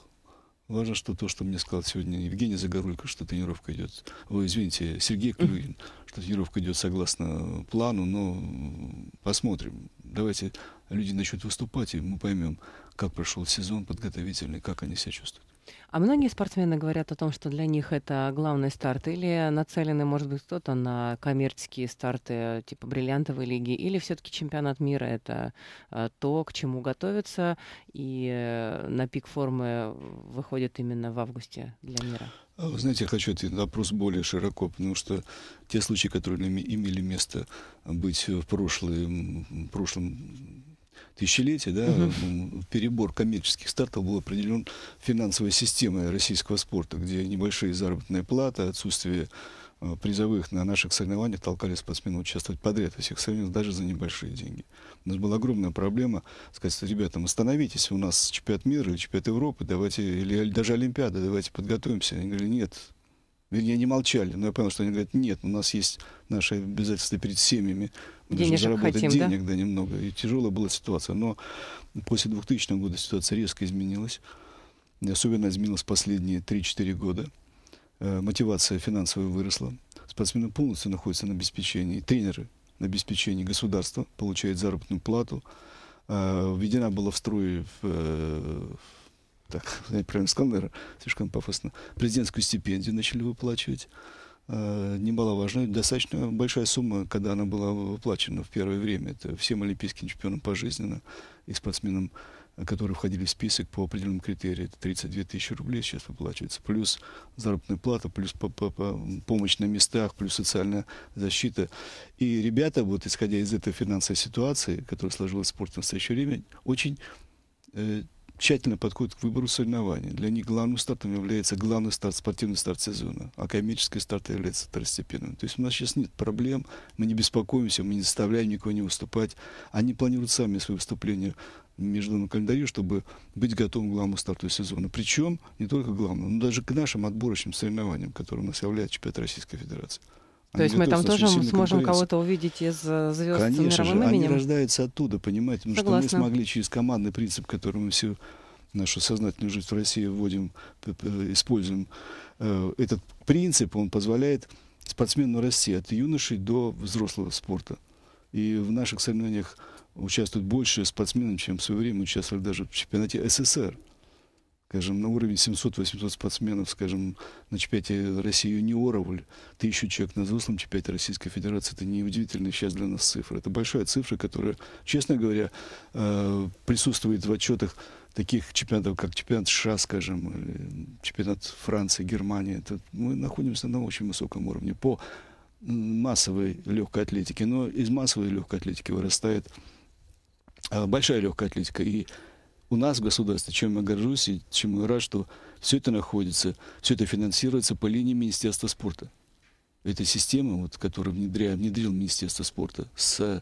Важно, что то, что мне сказал сегодня Евгений Загорулько, что тренировка идет... Ой, извините, Сергей Клюгин, что тренировка идет согласно плану, но посмотрим. Давайте люди начнут выступать, и мы поймем, как прошел сезон подготовительный, как они себя чувствуют.
А многие спортсмены говорят о том, что для них это главный старт, или нацелены, может быть, кто-то на коммерческие старты, типа бриллиантовой лиги, или все-таки чемпионат мира это э, то, к чему готовятся, и э, на пик формы выходит именно в августе для мира.
А вы знаете, я хочу ответить на вопрос более широко, потому что те случаи, которые имели место быть в прошлом, в прошлом тысячелетия, да, угу. перебор коммерческих стартов был определен финансовой системой российского спорта, где небольшие заработные платы, отсутствие э, призовых на наших соревнованиях толкали спортсменов участвовать подряд во всех соревнованиях, даже за небольшие деньги. У нас была огромная проблема сказать ребятам, остановитесь, ну, у нас чемпионат мира, чемпионат Европы, давайте, или даже Олимпиада, давайте подготовимся. Они говорили, нет, вернее, они молчали. Но я понял, что они говорят, нет, у нас есть наши обязательства перед семьями. Мы Денежек должны заработать хотим, денег, да? да, немного. И тяжелая была ситуация. Но после 2000 года ситуация резко изменилась. особенно изменилась последние 3-4 года. Э, мотивация финансовая выросла. Спортсмены полностью находятся на обеспечении. Тренеры на обеспечении государства получают заработную плату. Э, введена была в строй в, в э, так, правильно сказал, слишком пафосно, президентскую стипендию начали выплачивать а, немаловажная, достаточно большая сумма, когда она была выплачена в первое время. Это всем олимпийским чемпионам пожизненно и спортсменам, которые входили в список по определенным критериям. Это 32 тысячи рублей сейчас выплачивается. Плюс заработная плата, плюс по -по -по помощь на местах, плюс социальная защита. И ребята, вот исходя из этой финансовой ситуации, которая сложилась в спорте в настоящее время, очень э, тщательно подходят к выбору соревнований. Для них главным стартом является главный старт, спортивный старт сезона, а коммерческий старт является второстепенным. То есть у нас сейчас нет проблем, мы не беспокоимся, мы не заставляем никого не выступать. Они планируют сами свои выступления в международном календаре, чтобы быть готовым к главному старту сезона. Причем не только главному, но даже к нашим отборочным соревнованиям, которые у нас являются чемпионат Российской Федерации. То есть мы там тоже сможем кого-то
увидеть из э, звезд Конечно с мировым же, именем? они
рождаются оттуда, понимаете? Потому Согласна. что мы смогли через командный принцип, который мы всю нашу сознательную жизнь в России вводим, используем, э, этот принцип, он позволяет спортсмену расти от юношей до взрослого спорта. И в наших соревнованиях участвуют больше спортсменов, чем в свое время участвовали даже в чемпионате СССР скажем, на уровень 700-800 спортсменов, скажем, на чемпионате России юниоров, тысячу человек на взрослом чемпионате Российской Федерации, это неудивительная сейчас для нас цифра. Это большая цифра, которая, честно говоря, э, присутствует в отчетах таких чемпионатов, как чемпионат США, скажем, или чемпионат Франции, Германии. Это мы находимся на очень высоком уровне по массовой легкой атлетике. Но из массовой легкой атлетики вырастает э, большая легкая атлетика. И у нас в государстве, чем я горжусь и чем я рад, что все это находится, все это финансируется по линии Министерства спорта. Эта система, вот, которую внедря, внедрил Министерство спорта, с,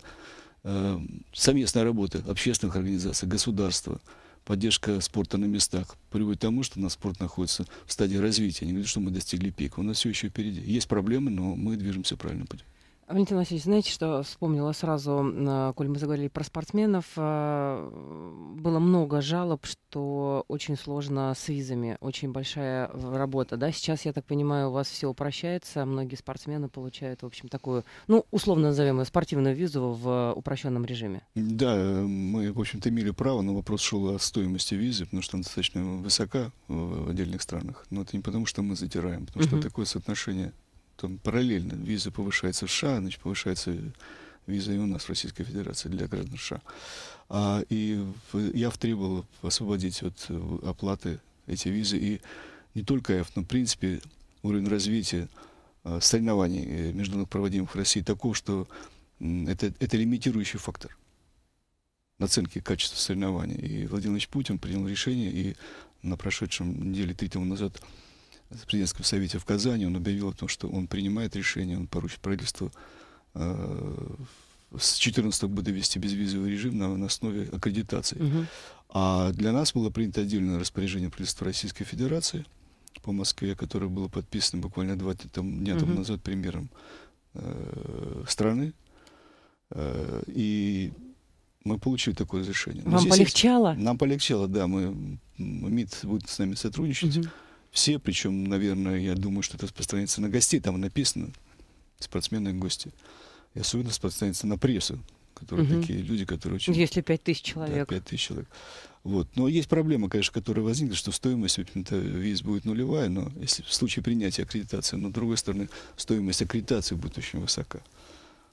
э, совместная работа общественных организаций, государства, поддержка спорта на местах приводит к тому, что у нас спорт находится в стадии развития. Не говорю, что мы достигли пика, у нас все еще впереди. Есть проблемы, но мы движемся правильным путем.
Валентин Васильевич, знаете, что вспомнила сразу, а, коль мы заговорили про спортсменов, а, было много жалоб, что очень сложно с визами, очень большая работа, да? Сейчас, я так понимаю, у вас все упрощается, многие спортсмены получают, в общем, такую, ну, условно назовем ее, спортивную визу в э, упрощенном режиме.
Да, мы, в общем-то, имели право, но вопрос шел о стоимости визы, потому что она достаточно высока э, в отдельных странах. Но это не потому, что мы затираем, потому uh-huh. что такое соотношение там параллельно виза повышается в США, значит, повышается виза и у нас в Российской Федерации для граждан США. А, и я требовал освободить от э, оплаты эти визы. И не только ЭФ, но, в принципе, уровень развития э, соревнований э, международных проводимых в России такой, что это, это лимитирующий фактор наценки качества соревнований. И Владимир Владимирович Путин принял решение, и на прошедшем неделе три тому назад в президентском совете в Казани, он объявил о том, что он принимает решение, он поручит правительству э, с 2014 года вести безвизовый режим на, на основе аккредитации. Угу. А для нас было принято отдельное распоряжение правительства Российской Федерации по Москве, которое было подписано буквально два там, дня угу. тому назад премьером э, страны. Э, и мы получили такое разрешение. Вам полегчало? Есть, нам полегчало, да. Мы, МИД будет с нами сотрудничать. Угу все, причем, наверное, я думаю, что это распространится на гостей, там написано спортсмены и гости. И особенно распространится на прессу, которые угу. такие люди, которые очень... Если 5 тысяч человек. Да, 5 тысяч человек. Вот. Но есть проблема, конечно, которая возникла, что стоимость, в общем-то, виз будет нулевая, но если в случае принятия аккредитации, но, с другой стороны, стоимость аккредитации будет очень высока.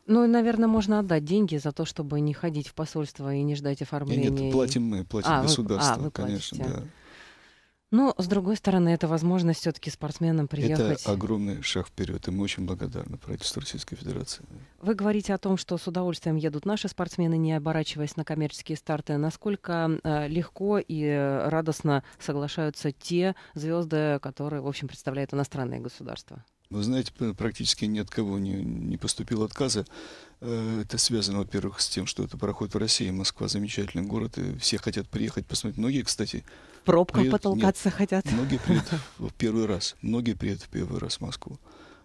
Ну, и, наверное, можно отдать деньги за то, чтобы не ходить в посольство и не ждать оформления. Нет, нет платим мы, платим а, государство, вы, а, вы конечно, платите. да. Но, с другой стороны, это возможность все-таки спортсменам приехать. Это
огромный шаг вперед, и мы очень благодарны правительству Российской Федерации.
Вы говорите о том, что с удовольствием едут наши спортсмены, не оборачиваясь на коммерческие старты. Насколько э, легко и радостно соглашаются те звезды, которые, в общем, представляют иностранные государства?
Вы знаете, практически ни от кого не, не поступило отказа. Э, это связано, во-первых, с тем, что это пароход в России. Москва замечательный город, и все хотят приехать посмотреть. Многие, кстати... пробка потолкаться нет, хотят. Многие приедут в первый раз. Многие приедут в первый раз в Москву.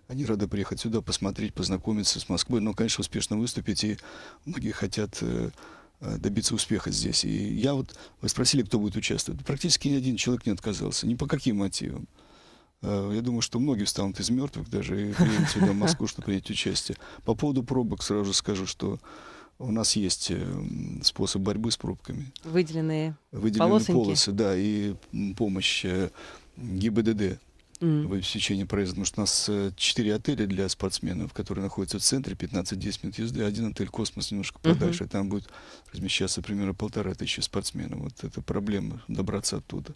Они рады приехать сюда, посмотреть, познакомиться с Москвой, но, конечно, успешно выступить, и многие хотят э, э, добиться успеха здесь. И я вот... Вы спросили, кто будет участвовать. Практически ни один человек не отказался. Ни по каким мотивам. Э, я думаю, что многие встанут из мертвых, даже и приедут сюда в Москву, чтобы принять участие. По поводу пробок сразу скажу, что у нас есть э, способ борьбы с пробками.
Выделенные, Выделенные полосоньки. полосы,
да, и помощь э, ГИБДД mm. в обеспечении проезда. Потому что у нас 4 отеля для спортсменов, которые находятся в центре, 15-10 минут езды. Один отель «Космос» немножко подальше, mm там будет размещаться примерно полтора тысячи спортсменов. Вот это проблема добраться оттуда.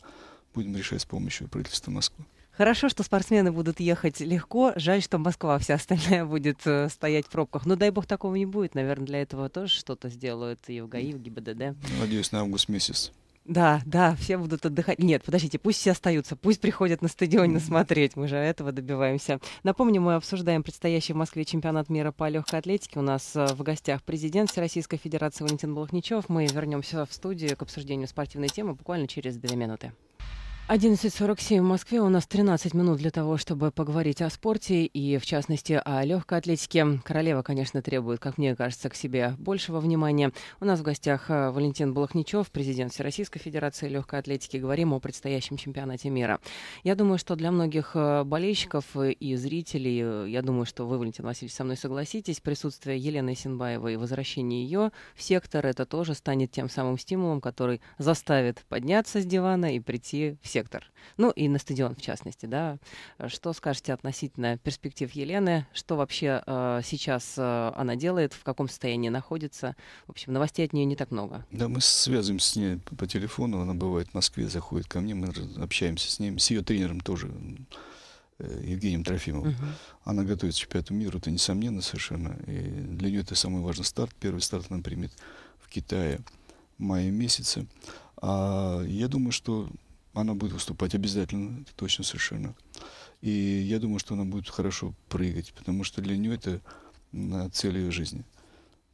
Будем решать с помощью правительства Москвы.
Хорошо, что спортсмены будут ехать легко. Жаль, что Москва вся остальная будет э, стоять в пробках. Но ну, дай бог такого не будет. Наверное, для этого тоже что-то сделают и в ГАИ, и в ГИБДД.
Надеюсь, на август месяц.
Да, да, все будут отдыхать. Нет, подождите, пусть все остаются, пусть приходят на стадионе смотреть, мы же этого добиваемся. Напомню, мы обсуждаем предстоящий в Москве чемпионат мира по легкой атлетике. У нас э, в гостях президент Российской Федерации Валентин Блохничев. Мы вернемся в студию к обсуждению спортивной темы буквально через две минуты. 11.47 в Москве. У нас 13 минут для того, чтобы поговорить о спорте и, в частности, о легкой атлетике. Королева, конечно, требует, как мне кажется, к себе большего внимания. У нас в гостях э, Валентин Балахничев, президент Всероссийской Федерации легкой атлетики. Говорим о предстоящем чемпионате мира. Я думаю, что для многих э, болельщиков и зрителей, э, я думаю, что вы, Валентин Васильевич, со мной согласитесь, присутствие Елены Синбаевой и возвращение ее в сектор, это тоже станет тем самым стимулом, который заставит подняться с дивана и прийти в сектор, ну и на стадион в частности, да. Что скажете относительно перспектив Елены? Что вообще э, сейчас э, она делает, в каком состоянии находится? В общем, новостей от нее не так много.
Да, мы связываемся с ней по телефону, она бывает в Москве, заходит ко мне, мы общаемся с ней, с ее тренером тоже. Э, Евгением Трофимовым. Uh-huh. Она готовится к чемпионату мира, это несомненно совершенно. И для нее это самый важный старт. Первый старт она примет в Китае в мае месяце. А я думаю, что она будет выступать обязательно, это точно совершенно. И я думаю, что она будет хорошо прыгать, потому что для нее это цель ее жизни.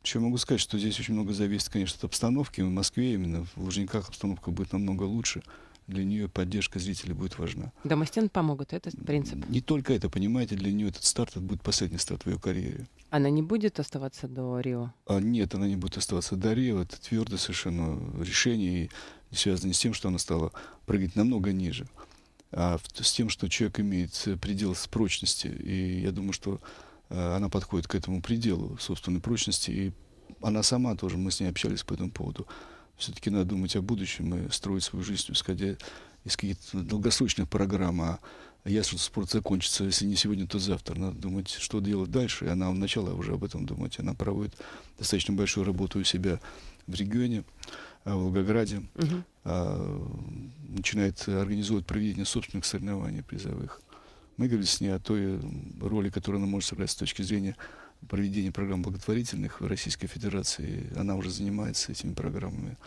Еще могу сказать, что здесь очень много зависит, конечно, от обстановки. В Москве именно, в Лужниках обстановка будет намного лучше для нее поддержка зрителей будет важна.
Домостен помогут, это принцип.
Не только это, понимаете, для нее этот старт это будет последний старт в ее карьере.
Она не будет оставаться до Рио?
А, нет, она не будет оставаться до Рио. Это твердое совершенно решение, связанное с тем, что она стала прыгать намного ниже. А с тем, что человек имеет э, предел с прочности. И я думаю, что э, она подходит к этому пределу собственной прочности. И она сама тоже, мы с ней общались по этому поводу все-таки надо думать о будущем и строить свою жизнь, исходя из каких-то долгосрочных программ, а ясно, что спорт закончится, если не сегодня, то завтра. Надо думать, что делать дальше. И она начала уже об этом думать. Она проводит достаточно большую работу у себя в регионе, а, в Волгограде. Угу. Начинает организовывать проведение собственных соревнований призовых. Мы говорили с ней о той роли, которую она может сыграть с точки зрения проведения программ благотворительных в Российской Федерации. Она уже занимается этими программами.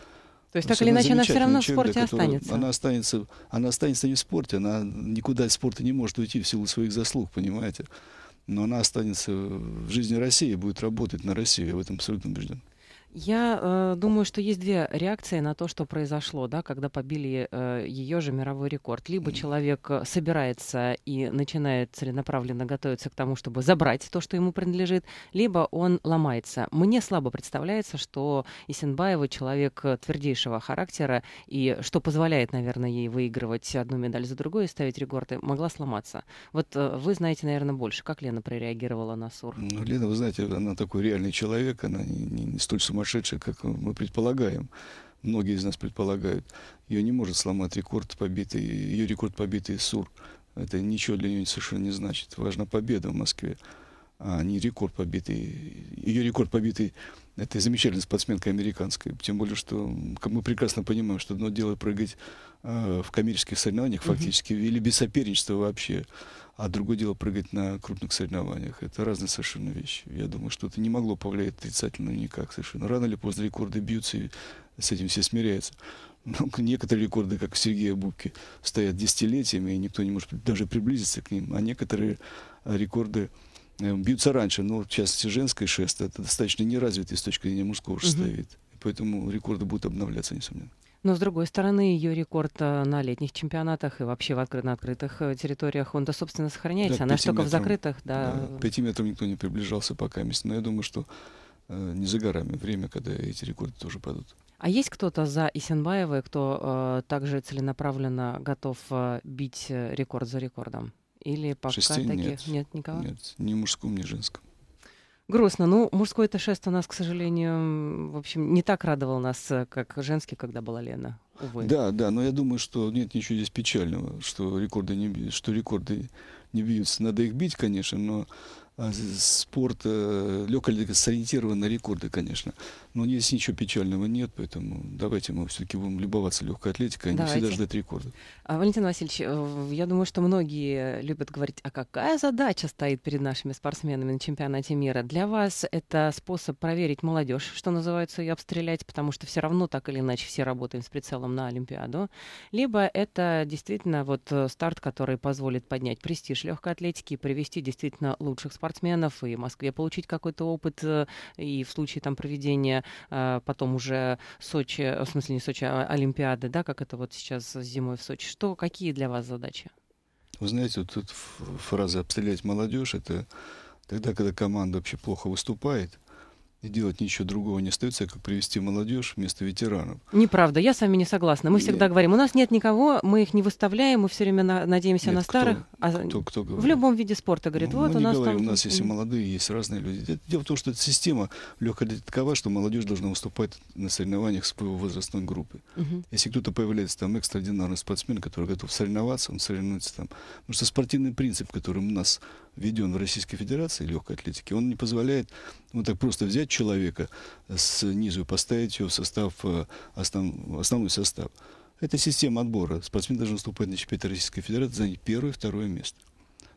То есть, так или иначе, она все равно в спорте человек, останется. Она останется, она останется не в спорте, она никуда из спорта не может уйти в силу своих заслуг, понимаете? Но она останется в жизни России, будет работать на Россию, я в этом абсолютно убежден.
Я э, думаю, что есть две реакции на то, что произошло, да, когда побили э, ее же мировой рекорд. Либо человек э, собирается и начинает целенаправленно готовиться к тому, чтобы забрать то, что ему принадлежит, либо он ломается. Мне слабо представляется, что Исенбаева человек э, твердейшего характера, и что позволяет, наверное, ей выигрывать одну медаль за другой и ставить рекорды, могла сломаться. Вот э, вы знаете, наверное, больше. Как Лена прореагировала на Сур? Ну,
Лена, вы знаете, она такой реальный человек, она не, не, не столь сумасшедшая сумасшедшая, как мы предполагаем, многие из нас предполагают, ее не может сломать рекорд побитый, ее рекорд побитый СУР. Это ничего для нее совершенно не значит. Важна победа в Москве, а не рекорд побитый. Ее рекорд побитый – это замечательная спортсменка американская. Тем более, что как мы прекрасно понимаем, что одно дело прыгать э, в коммерческих соревнованиях фактически, mm-hmm. или без соперничества вообще – а другое дело прыгать на крупных соревнованиях. Это разные совершенно вещи. Я думаю, что это не могло повлиять отрицательно никак совершенно. Рано или поздно рекорды бьются, и с этим все смиряются. Но ну, некоторые рекорды, как Сергея Букки стоят десятилетиями, и никто не может даже приблизиться к ним. А некоторые э, рекорды э, бьются раньше. Но, в частности, женское шест это достаточно неразвитый с точки зрения мужского шеста. Угу. Поэтому рекорды будут обновляться, несомненно.
Но, с другой стороны, ее рекорд э, на летних чемпионатах и вообще в откры- на открытых э, территориях, он-то, собственно, сохраняется. Да, Она же только метрам, в закрытых, да. да. Пяти
метрам никто не приближался пока. Но я думаю, что э, не за горами время, когда эти рекорды тоже падут.
А есть кто-то за Исенбаевой, кто э, также целенаправленно готов э, бить э, рекорд за рекордом? Или пока Шести таких нет, нет никого? Нет,
ни мужском, ни женском.
Грустно. Ну, мужское это шест у нас, к сожалению, в общем, не так радовал нас, э, как женский, когда была Лена. Увы. Да,
да, но я думаю, что нет ничего здесь печального, что рекорды не, что рекорды не бьются. Надо их бить, конечно, но а, спорт, э, легкая сориентирован на рекорды, конечно. Но ну, здесь ничего печального нет, поэтому давайте мы все-таки будем любоваться легкой атлетикой, а не всегда ждать рекорда.
А, Валентин Васильевич, э, я думаю, что многие любят говорить, а какая задача стоит перед нашими спортсменами на чемпионате мира? Для вас это способ проверить молодежь, что называется, и обстрелять, потому что все равно так или иначе все работаем с прицелом на Олимпиаду. Либо это действительно вот э, старт, который позволит поднять престиж легкой атлетики, привести действительно лучших спортсменов и в Москве получить какой-то опыт, э, и в случае там проведения Э, потом уже Сочи, в смысле не Сочи, а Олимпиады, да, как это вот сейчас зимой в Сочи. Что, какие для вас задачи?
Вы знаете, вот тут фраза «обстрелять молодежь» — это тогда, когда команда вообще плохо выступает, и делать ничего другого не остается, как привести молодежь вместо ветеранов.
Неправда, я с вами не согласна. Мы нет. всегда говорим, у нас нет никого, мы их не выставляем, мы все время на, надеемся нет, на кто, старых.
А кто, кто говорит? В
любом виде спорта, говорит, ну, вот мы у нас говорим, там... У нас есть и
молодые, есть разные люди. Дело в том, что эта система легкая такова, что молодежь должна выступать на соревнованиях с своего возрастной группы. Угу. Если кто-то появляется там экстраординарный спортсмен, который готов соревноваться, он соревнуется там. Потому что спортивный принцип, который у нас введен в Российской Федерации легкой атлетики, он не позволяет вот так просто взять человека э, снизу поставить его в состав, э, основ, основной состав. Это система отбора. Спортсмен должен выступать на чемпионате Российской Федерации, занять первое, второе место.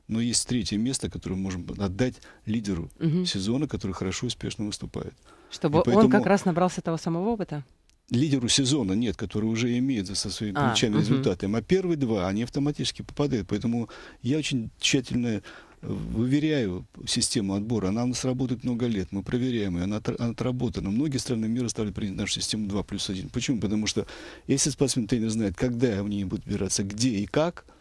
Но есть третье место, которое мы можем отдать лидеру угу. сезона, который хорошо, успешно выступает. Чтобы поэтому... он как раз
набрался того самого опыта?
лидеру сезона нет, который уже имеет со своими а, плечами а, результатами. Угу. А первые два, они автоматически попадают. Поэтому я очень тщательно Выверяю систему отбора, она у нас работает много лет, мы проверяем ее, она отработана. Многие страны мира стали принять нашу систему 2 плюс 1. Почему? Потому что если спортсмен тренер знает, когда они будут выбираться, где и как –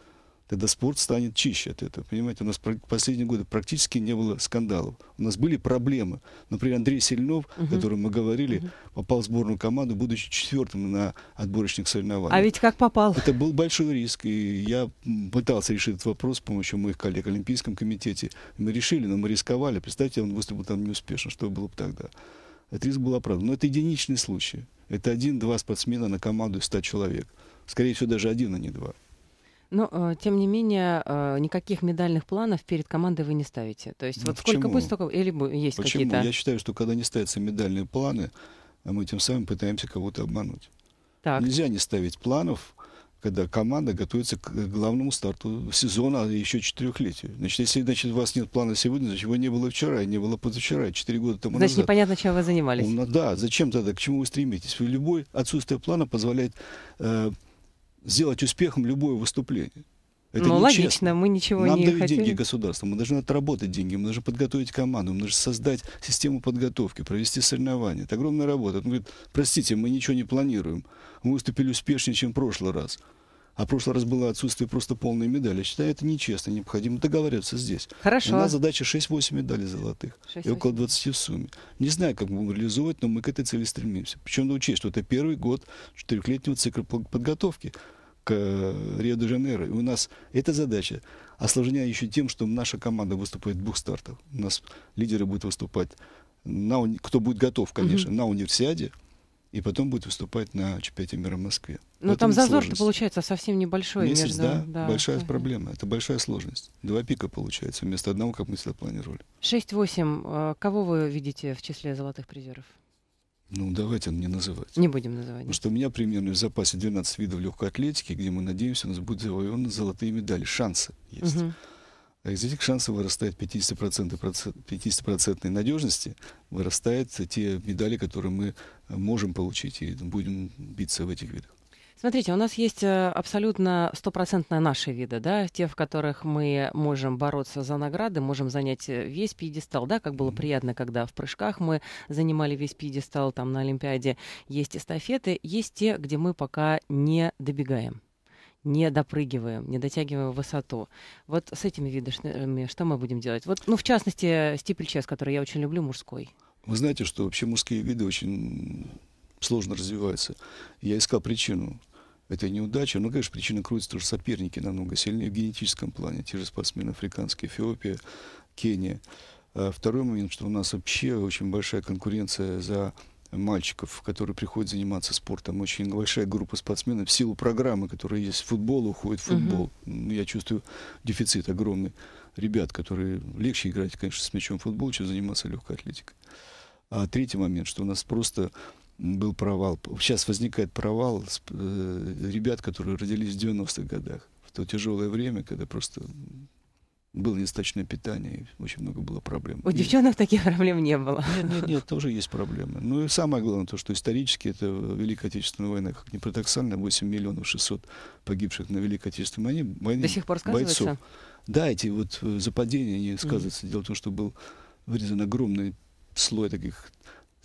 тогда спорт станет чище от этого. Понимаете, у нас последние годы практически не было скандалов. У нас были проблемы. Например, Андрей Сильнов, угу. о котором мы говорили, угу. попал в сборную команду, будучи четвертым на отборочных соревнованиях. А ведь как попал? Это был большой риск, и я пытался решить этот вопрос с помощью моих коллег в Олимпийском комитете. Мы решили, но мы рисковали. Представьте, он выступил там неуспешно. Что было бы тогда? Этот риск был оправдан. Но это единичный случай. Это один-два спортсмена на команду из 100 человек. Скорее всего, даже один, а не два.
Но, э, тем не менее, э, никаких медальных планов перед командой вы не ставите. То
есть, ну, вот сколько будет, столько... Или есть почему? какие-то... Я считаю, что когда не ставятся медальные планы, а мы тем самым пытаемся кого-то обмануть. Так. Нельзя не ставить планов, когда команда готовится к э, главному старту сезона, а еще четырехлетию. Значит, если значит, у вас нет плана сегодня, значит, его не было вчера, не было позавчера, четыре года тому значит, назад. Значит, непонятно, чем вы занимались. Ну, да, зачем тогда, к чему вы стремитесь? Любое отсутствие плана позволяет э, сделать успехом любое выступление. Это ну, логично, честно.
мы ничего Нам не дают деньги
государству, мы должны отработать деньги, мы должны подготовить команду, мы должны создать систему подготовки, провести соревнования. Это огромная работа. Он говорит, простите, мы ничего не планируем. Мы выступили успешнее, чем в прошлый раз. А в прошлый раз было отсутствие просто полной медали. Я считаю, это нечестно, необходимо договориться здесь. Хорошо. У нас задача 6-8 медалей золотых 6 и около 20 в сумме. Не знаю, как мы будем реализовать, но мы к этой цели стремимся. Причем надо ну, учесть, что это первый год четырехлетнего цикла подготовки к э, Рио-де-Жанейро. И у нас эта задача осложняя еще тем, что наша команда выступает в двух стартах. У нас лидеры будут выступать, на, кто будет готов, конечно, mm на универсиаде, и потом будет выступать на чемпионате мира в Москве. Но там зазор-то
получается совсем небольшой. Месяц, между... да, да, большая да.
проблема. Это большая сложность. Два пика получается вместо одного, как мы всегда планировали.
6-8. Э, кого вы видите в числе золотых призеров?
Ну, давайте не называть. Не будем называть. Потому что у меня примерно в запасе 12 видов легкой атлетики, где мы надеемся, у нас будут завоеваны золотые медали. Шансы есть. Угу. А из этих шансов вырастает 50%, 50% надежности, вырастает те медали, которые мы э, можем получить и будем биться в этих видах.
Смотрите, у нас есть э, абсолютно стопроцентно наши виды, да, те, в которых мы можем бороться за награды, можем занять э, весь пьедестал, да, как было приятно, когда в прыжках мы занимали весь пьедестал, там на Олимпиаде есть эстафеты, есть те, где мы пока не добегаем не допрыгиваем, не дотягиваем высоту. Вот с этими видами что мы будем делать? Вот, ну, в частности, э, стипльчес, который я очень люблю, мужской.
Вы знаете, что вообще мужские виды очень сложно развивается. Я искал причину этой неудачи. Ну, конечно, причина крутится тоже соперники намного сильнее в генетическом плане. Те же спортсмены африканские, Эфиопия, Кения. А второй момент, что у нас вообще очень большая конкуренция за мальчиков, которые приходят заниматься спортом. Очень большая группа спортсменов в силу программы, которая есть в футбол, уходит в футбол. uh Я чувствую дефицит огромный ребят, которые легче играть, конечно, с мячом в футбол, чем заниматься легкой атлетикой. А третий момент, что у нас просто был провал. Сейчас возникает провал э, ребят, которые родились в 90-х годах. В то тяжелое время, когда просто было нестачное питание, и очень много было проблем. У и... девчонок
таких проблем не было. Нет, нет,
нет, тоже есть проблемы. Ну и самое главное то, что исторически это Великая Отечественная война, как ни парадоксально, 8 миллионов 600 погибших на Великой Отечественной войне, войне До сих пор сказывается? бойцов. Да, эти вот э, западения не сказываются. Mm. Дело в том, что был вырезан огромный слой таких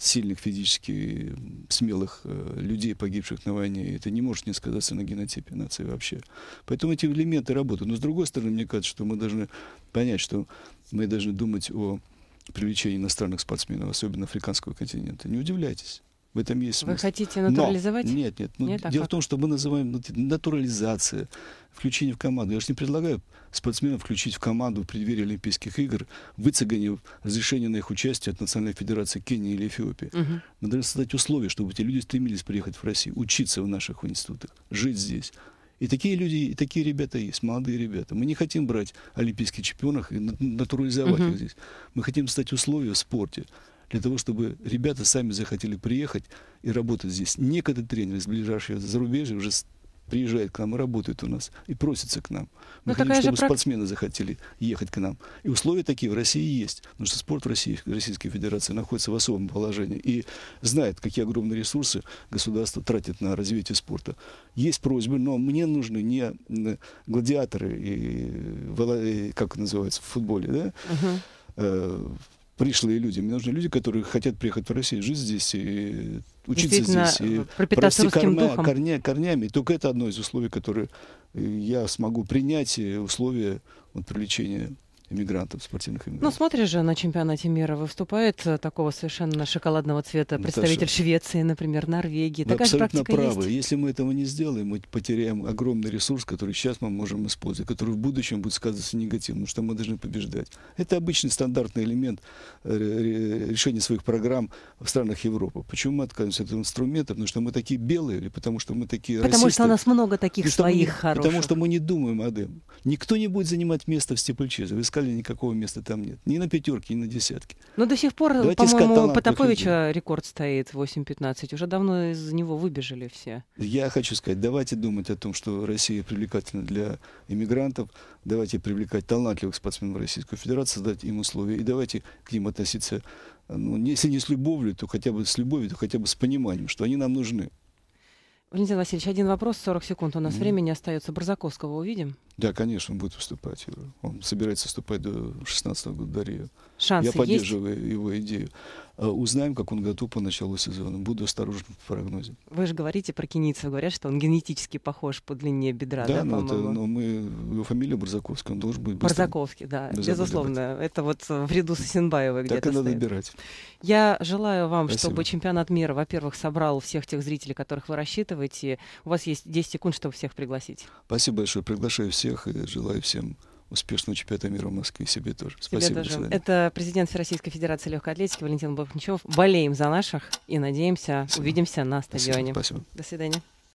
сильных физически смелых э, людей, погибших на войне. Это не может не сказаться на генотипе нации вообще. Поэтому эти элементы работают. Но с другой стороны, мне кажется, что мы должны понять, что мы должны думать о привлечении иностранных спортсменов, особенно африканского континента. Не удивляйтесь. В этом есть смысл. Вы хотите натурализовать? Но, нет, нет. Ну, нет а дело в том, что мы называем натурализация, включение в команду. Я же не предлагаю спортсменам включить в команду в преддверии Олимпийских игр, выцегонив разрешение на их участие от Национальной Федерации Кении или Эфиопии. Угу. Мы должны создать условия, чтобы эти люди стремились приехать в Россию, учиться в наших институтах, жить здесь. И такие люди, и такие ребята есть, молодые ребята. Мы не хотим брать олимпийских чемпионов и натурализовать uh их здесь. Мы хотим создать условия в спорте, для того, чтобы ребята сами захотели приехать и работать здесь. Некоторые тренеры из ближайшего зарубежья уже приезжают к нам и работают у нас, и просятся к нам. Мы Но хотим, чтобы прак... спортсмены захотели ехать к нам. И условия такие в России есть, потому что спорт в России, Российской Федерации находится в особом положении и знает, какие огромные ресурсы государство тратит на развитие спорта. Есть просьбы, но мне нужны не гладиаторы, и, э, э, как называется в футболе, да? Uh-huh пришлые люди. Мне нужны люди, которые хотят приехать в Россию, жить здесь и учиться здесь. И э, пропитаться русским корня, духом. Корня, корнями. только это одно из условий, которые я смогу принять, э, условия вот, привлечения иммигрантов, спортивных иммигрантов.
Ну, смотришь же, на чемпионате мира выступает э, такого совершенно шоколадного цвета ну, представитель Наташа, Швеции, например, Норвегии. Такая абсолютно правы.
Есть. Если мы этого не сделаем, мы потеряем огромный ресурс, который сейчас мы можем использовать, который в будущем будет сказываться негативно, потому что мы должны побеждать. Это обычный стандартный элемент э, решения своих программ в странах Европы. Почему мы отказываемся от этого инструмента? Потому что мы такие белые или потому что мы такие Потому расисты? что у нас
много таких потому своих мы, хороших. Потому что
мы не думаем о этом. Эм. Никто не будет занимать место в степльчезе. Вы сказали, вертикали никакого места там нет. Ни на пятерке, ни на десятке. Но до сих пор, по-моему, Потаповича
рекорд стоит 8.15. Уже давно из него выбежали все.
Я хочу сказать, давайте думать о том, что Россия привлекательна для иммигрантов. Давайте привлекать талантливых спортсменов Российской Федерации, создать им условия. И давайте к ним относиться, ну, если не с любовью, то хотя бы с любовью, то хотя бы с пониманием, что они нам нужны.
Валентин Васильевич, один вопрос, 40 секунд у нас mm. времени остается. Барзаковского увидим?
Да, конечно, он будет выступать. Он собирается выступать до 16 года до Рио. Шансы Я поддерживаю есть? его идею. Э, узнаем, как он готов по началу сезона. Буду осторожен в прогнозе.
Вы же говорите про Кеницева, говорят, что он генетически похож по длине бедра. Да, да но, ну, это, но
ну, мы, его фамилия Барзаковский, он должен быть быстро. Барзаковский, да, Барзаковский. безусловно.
Это вот в ряду с Сосенбаева где-то Так и надо стоит. добирать. Я желаю вам, Спасибо. чтобы чемпионат мира, во-первых, собрал всех тех зрителей, которых вы рассчитываете. У вас есть 10 секунд, чтобы всех пригласить.
Спасибо большое. Приглашаю всех и желаю всем успешного чемпионата мира в Москве себе тоже. Спасибо. тоже.
Это президент Всероссийской Федерации Легкой Атлетики Валентин Бобничев. Болеем за наших и надеемся, Спасибо. увидимся на стадионе. Спасибо. Спасибо. До свидания.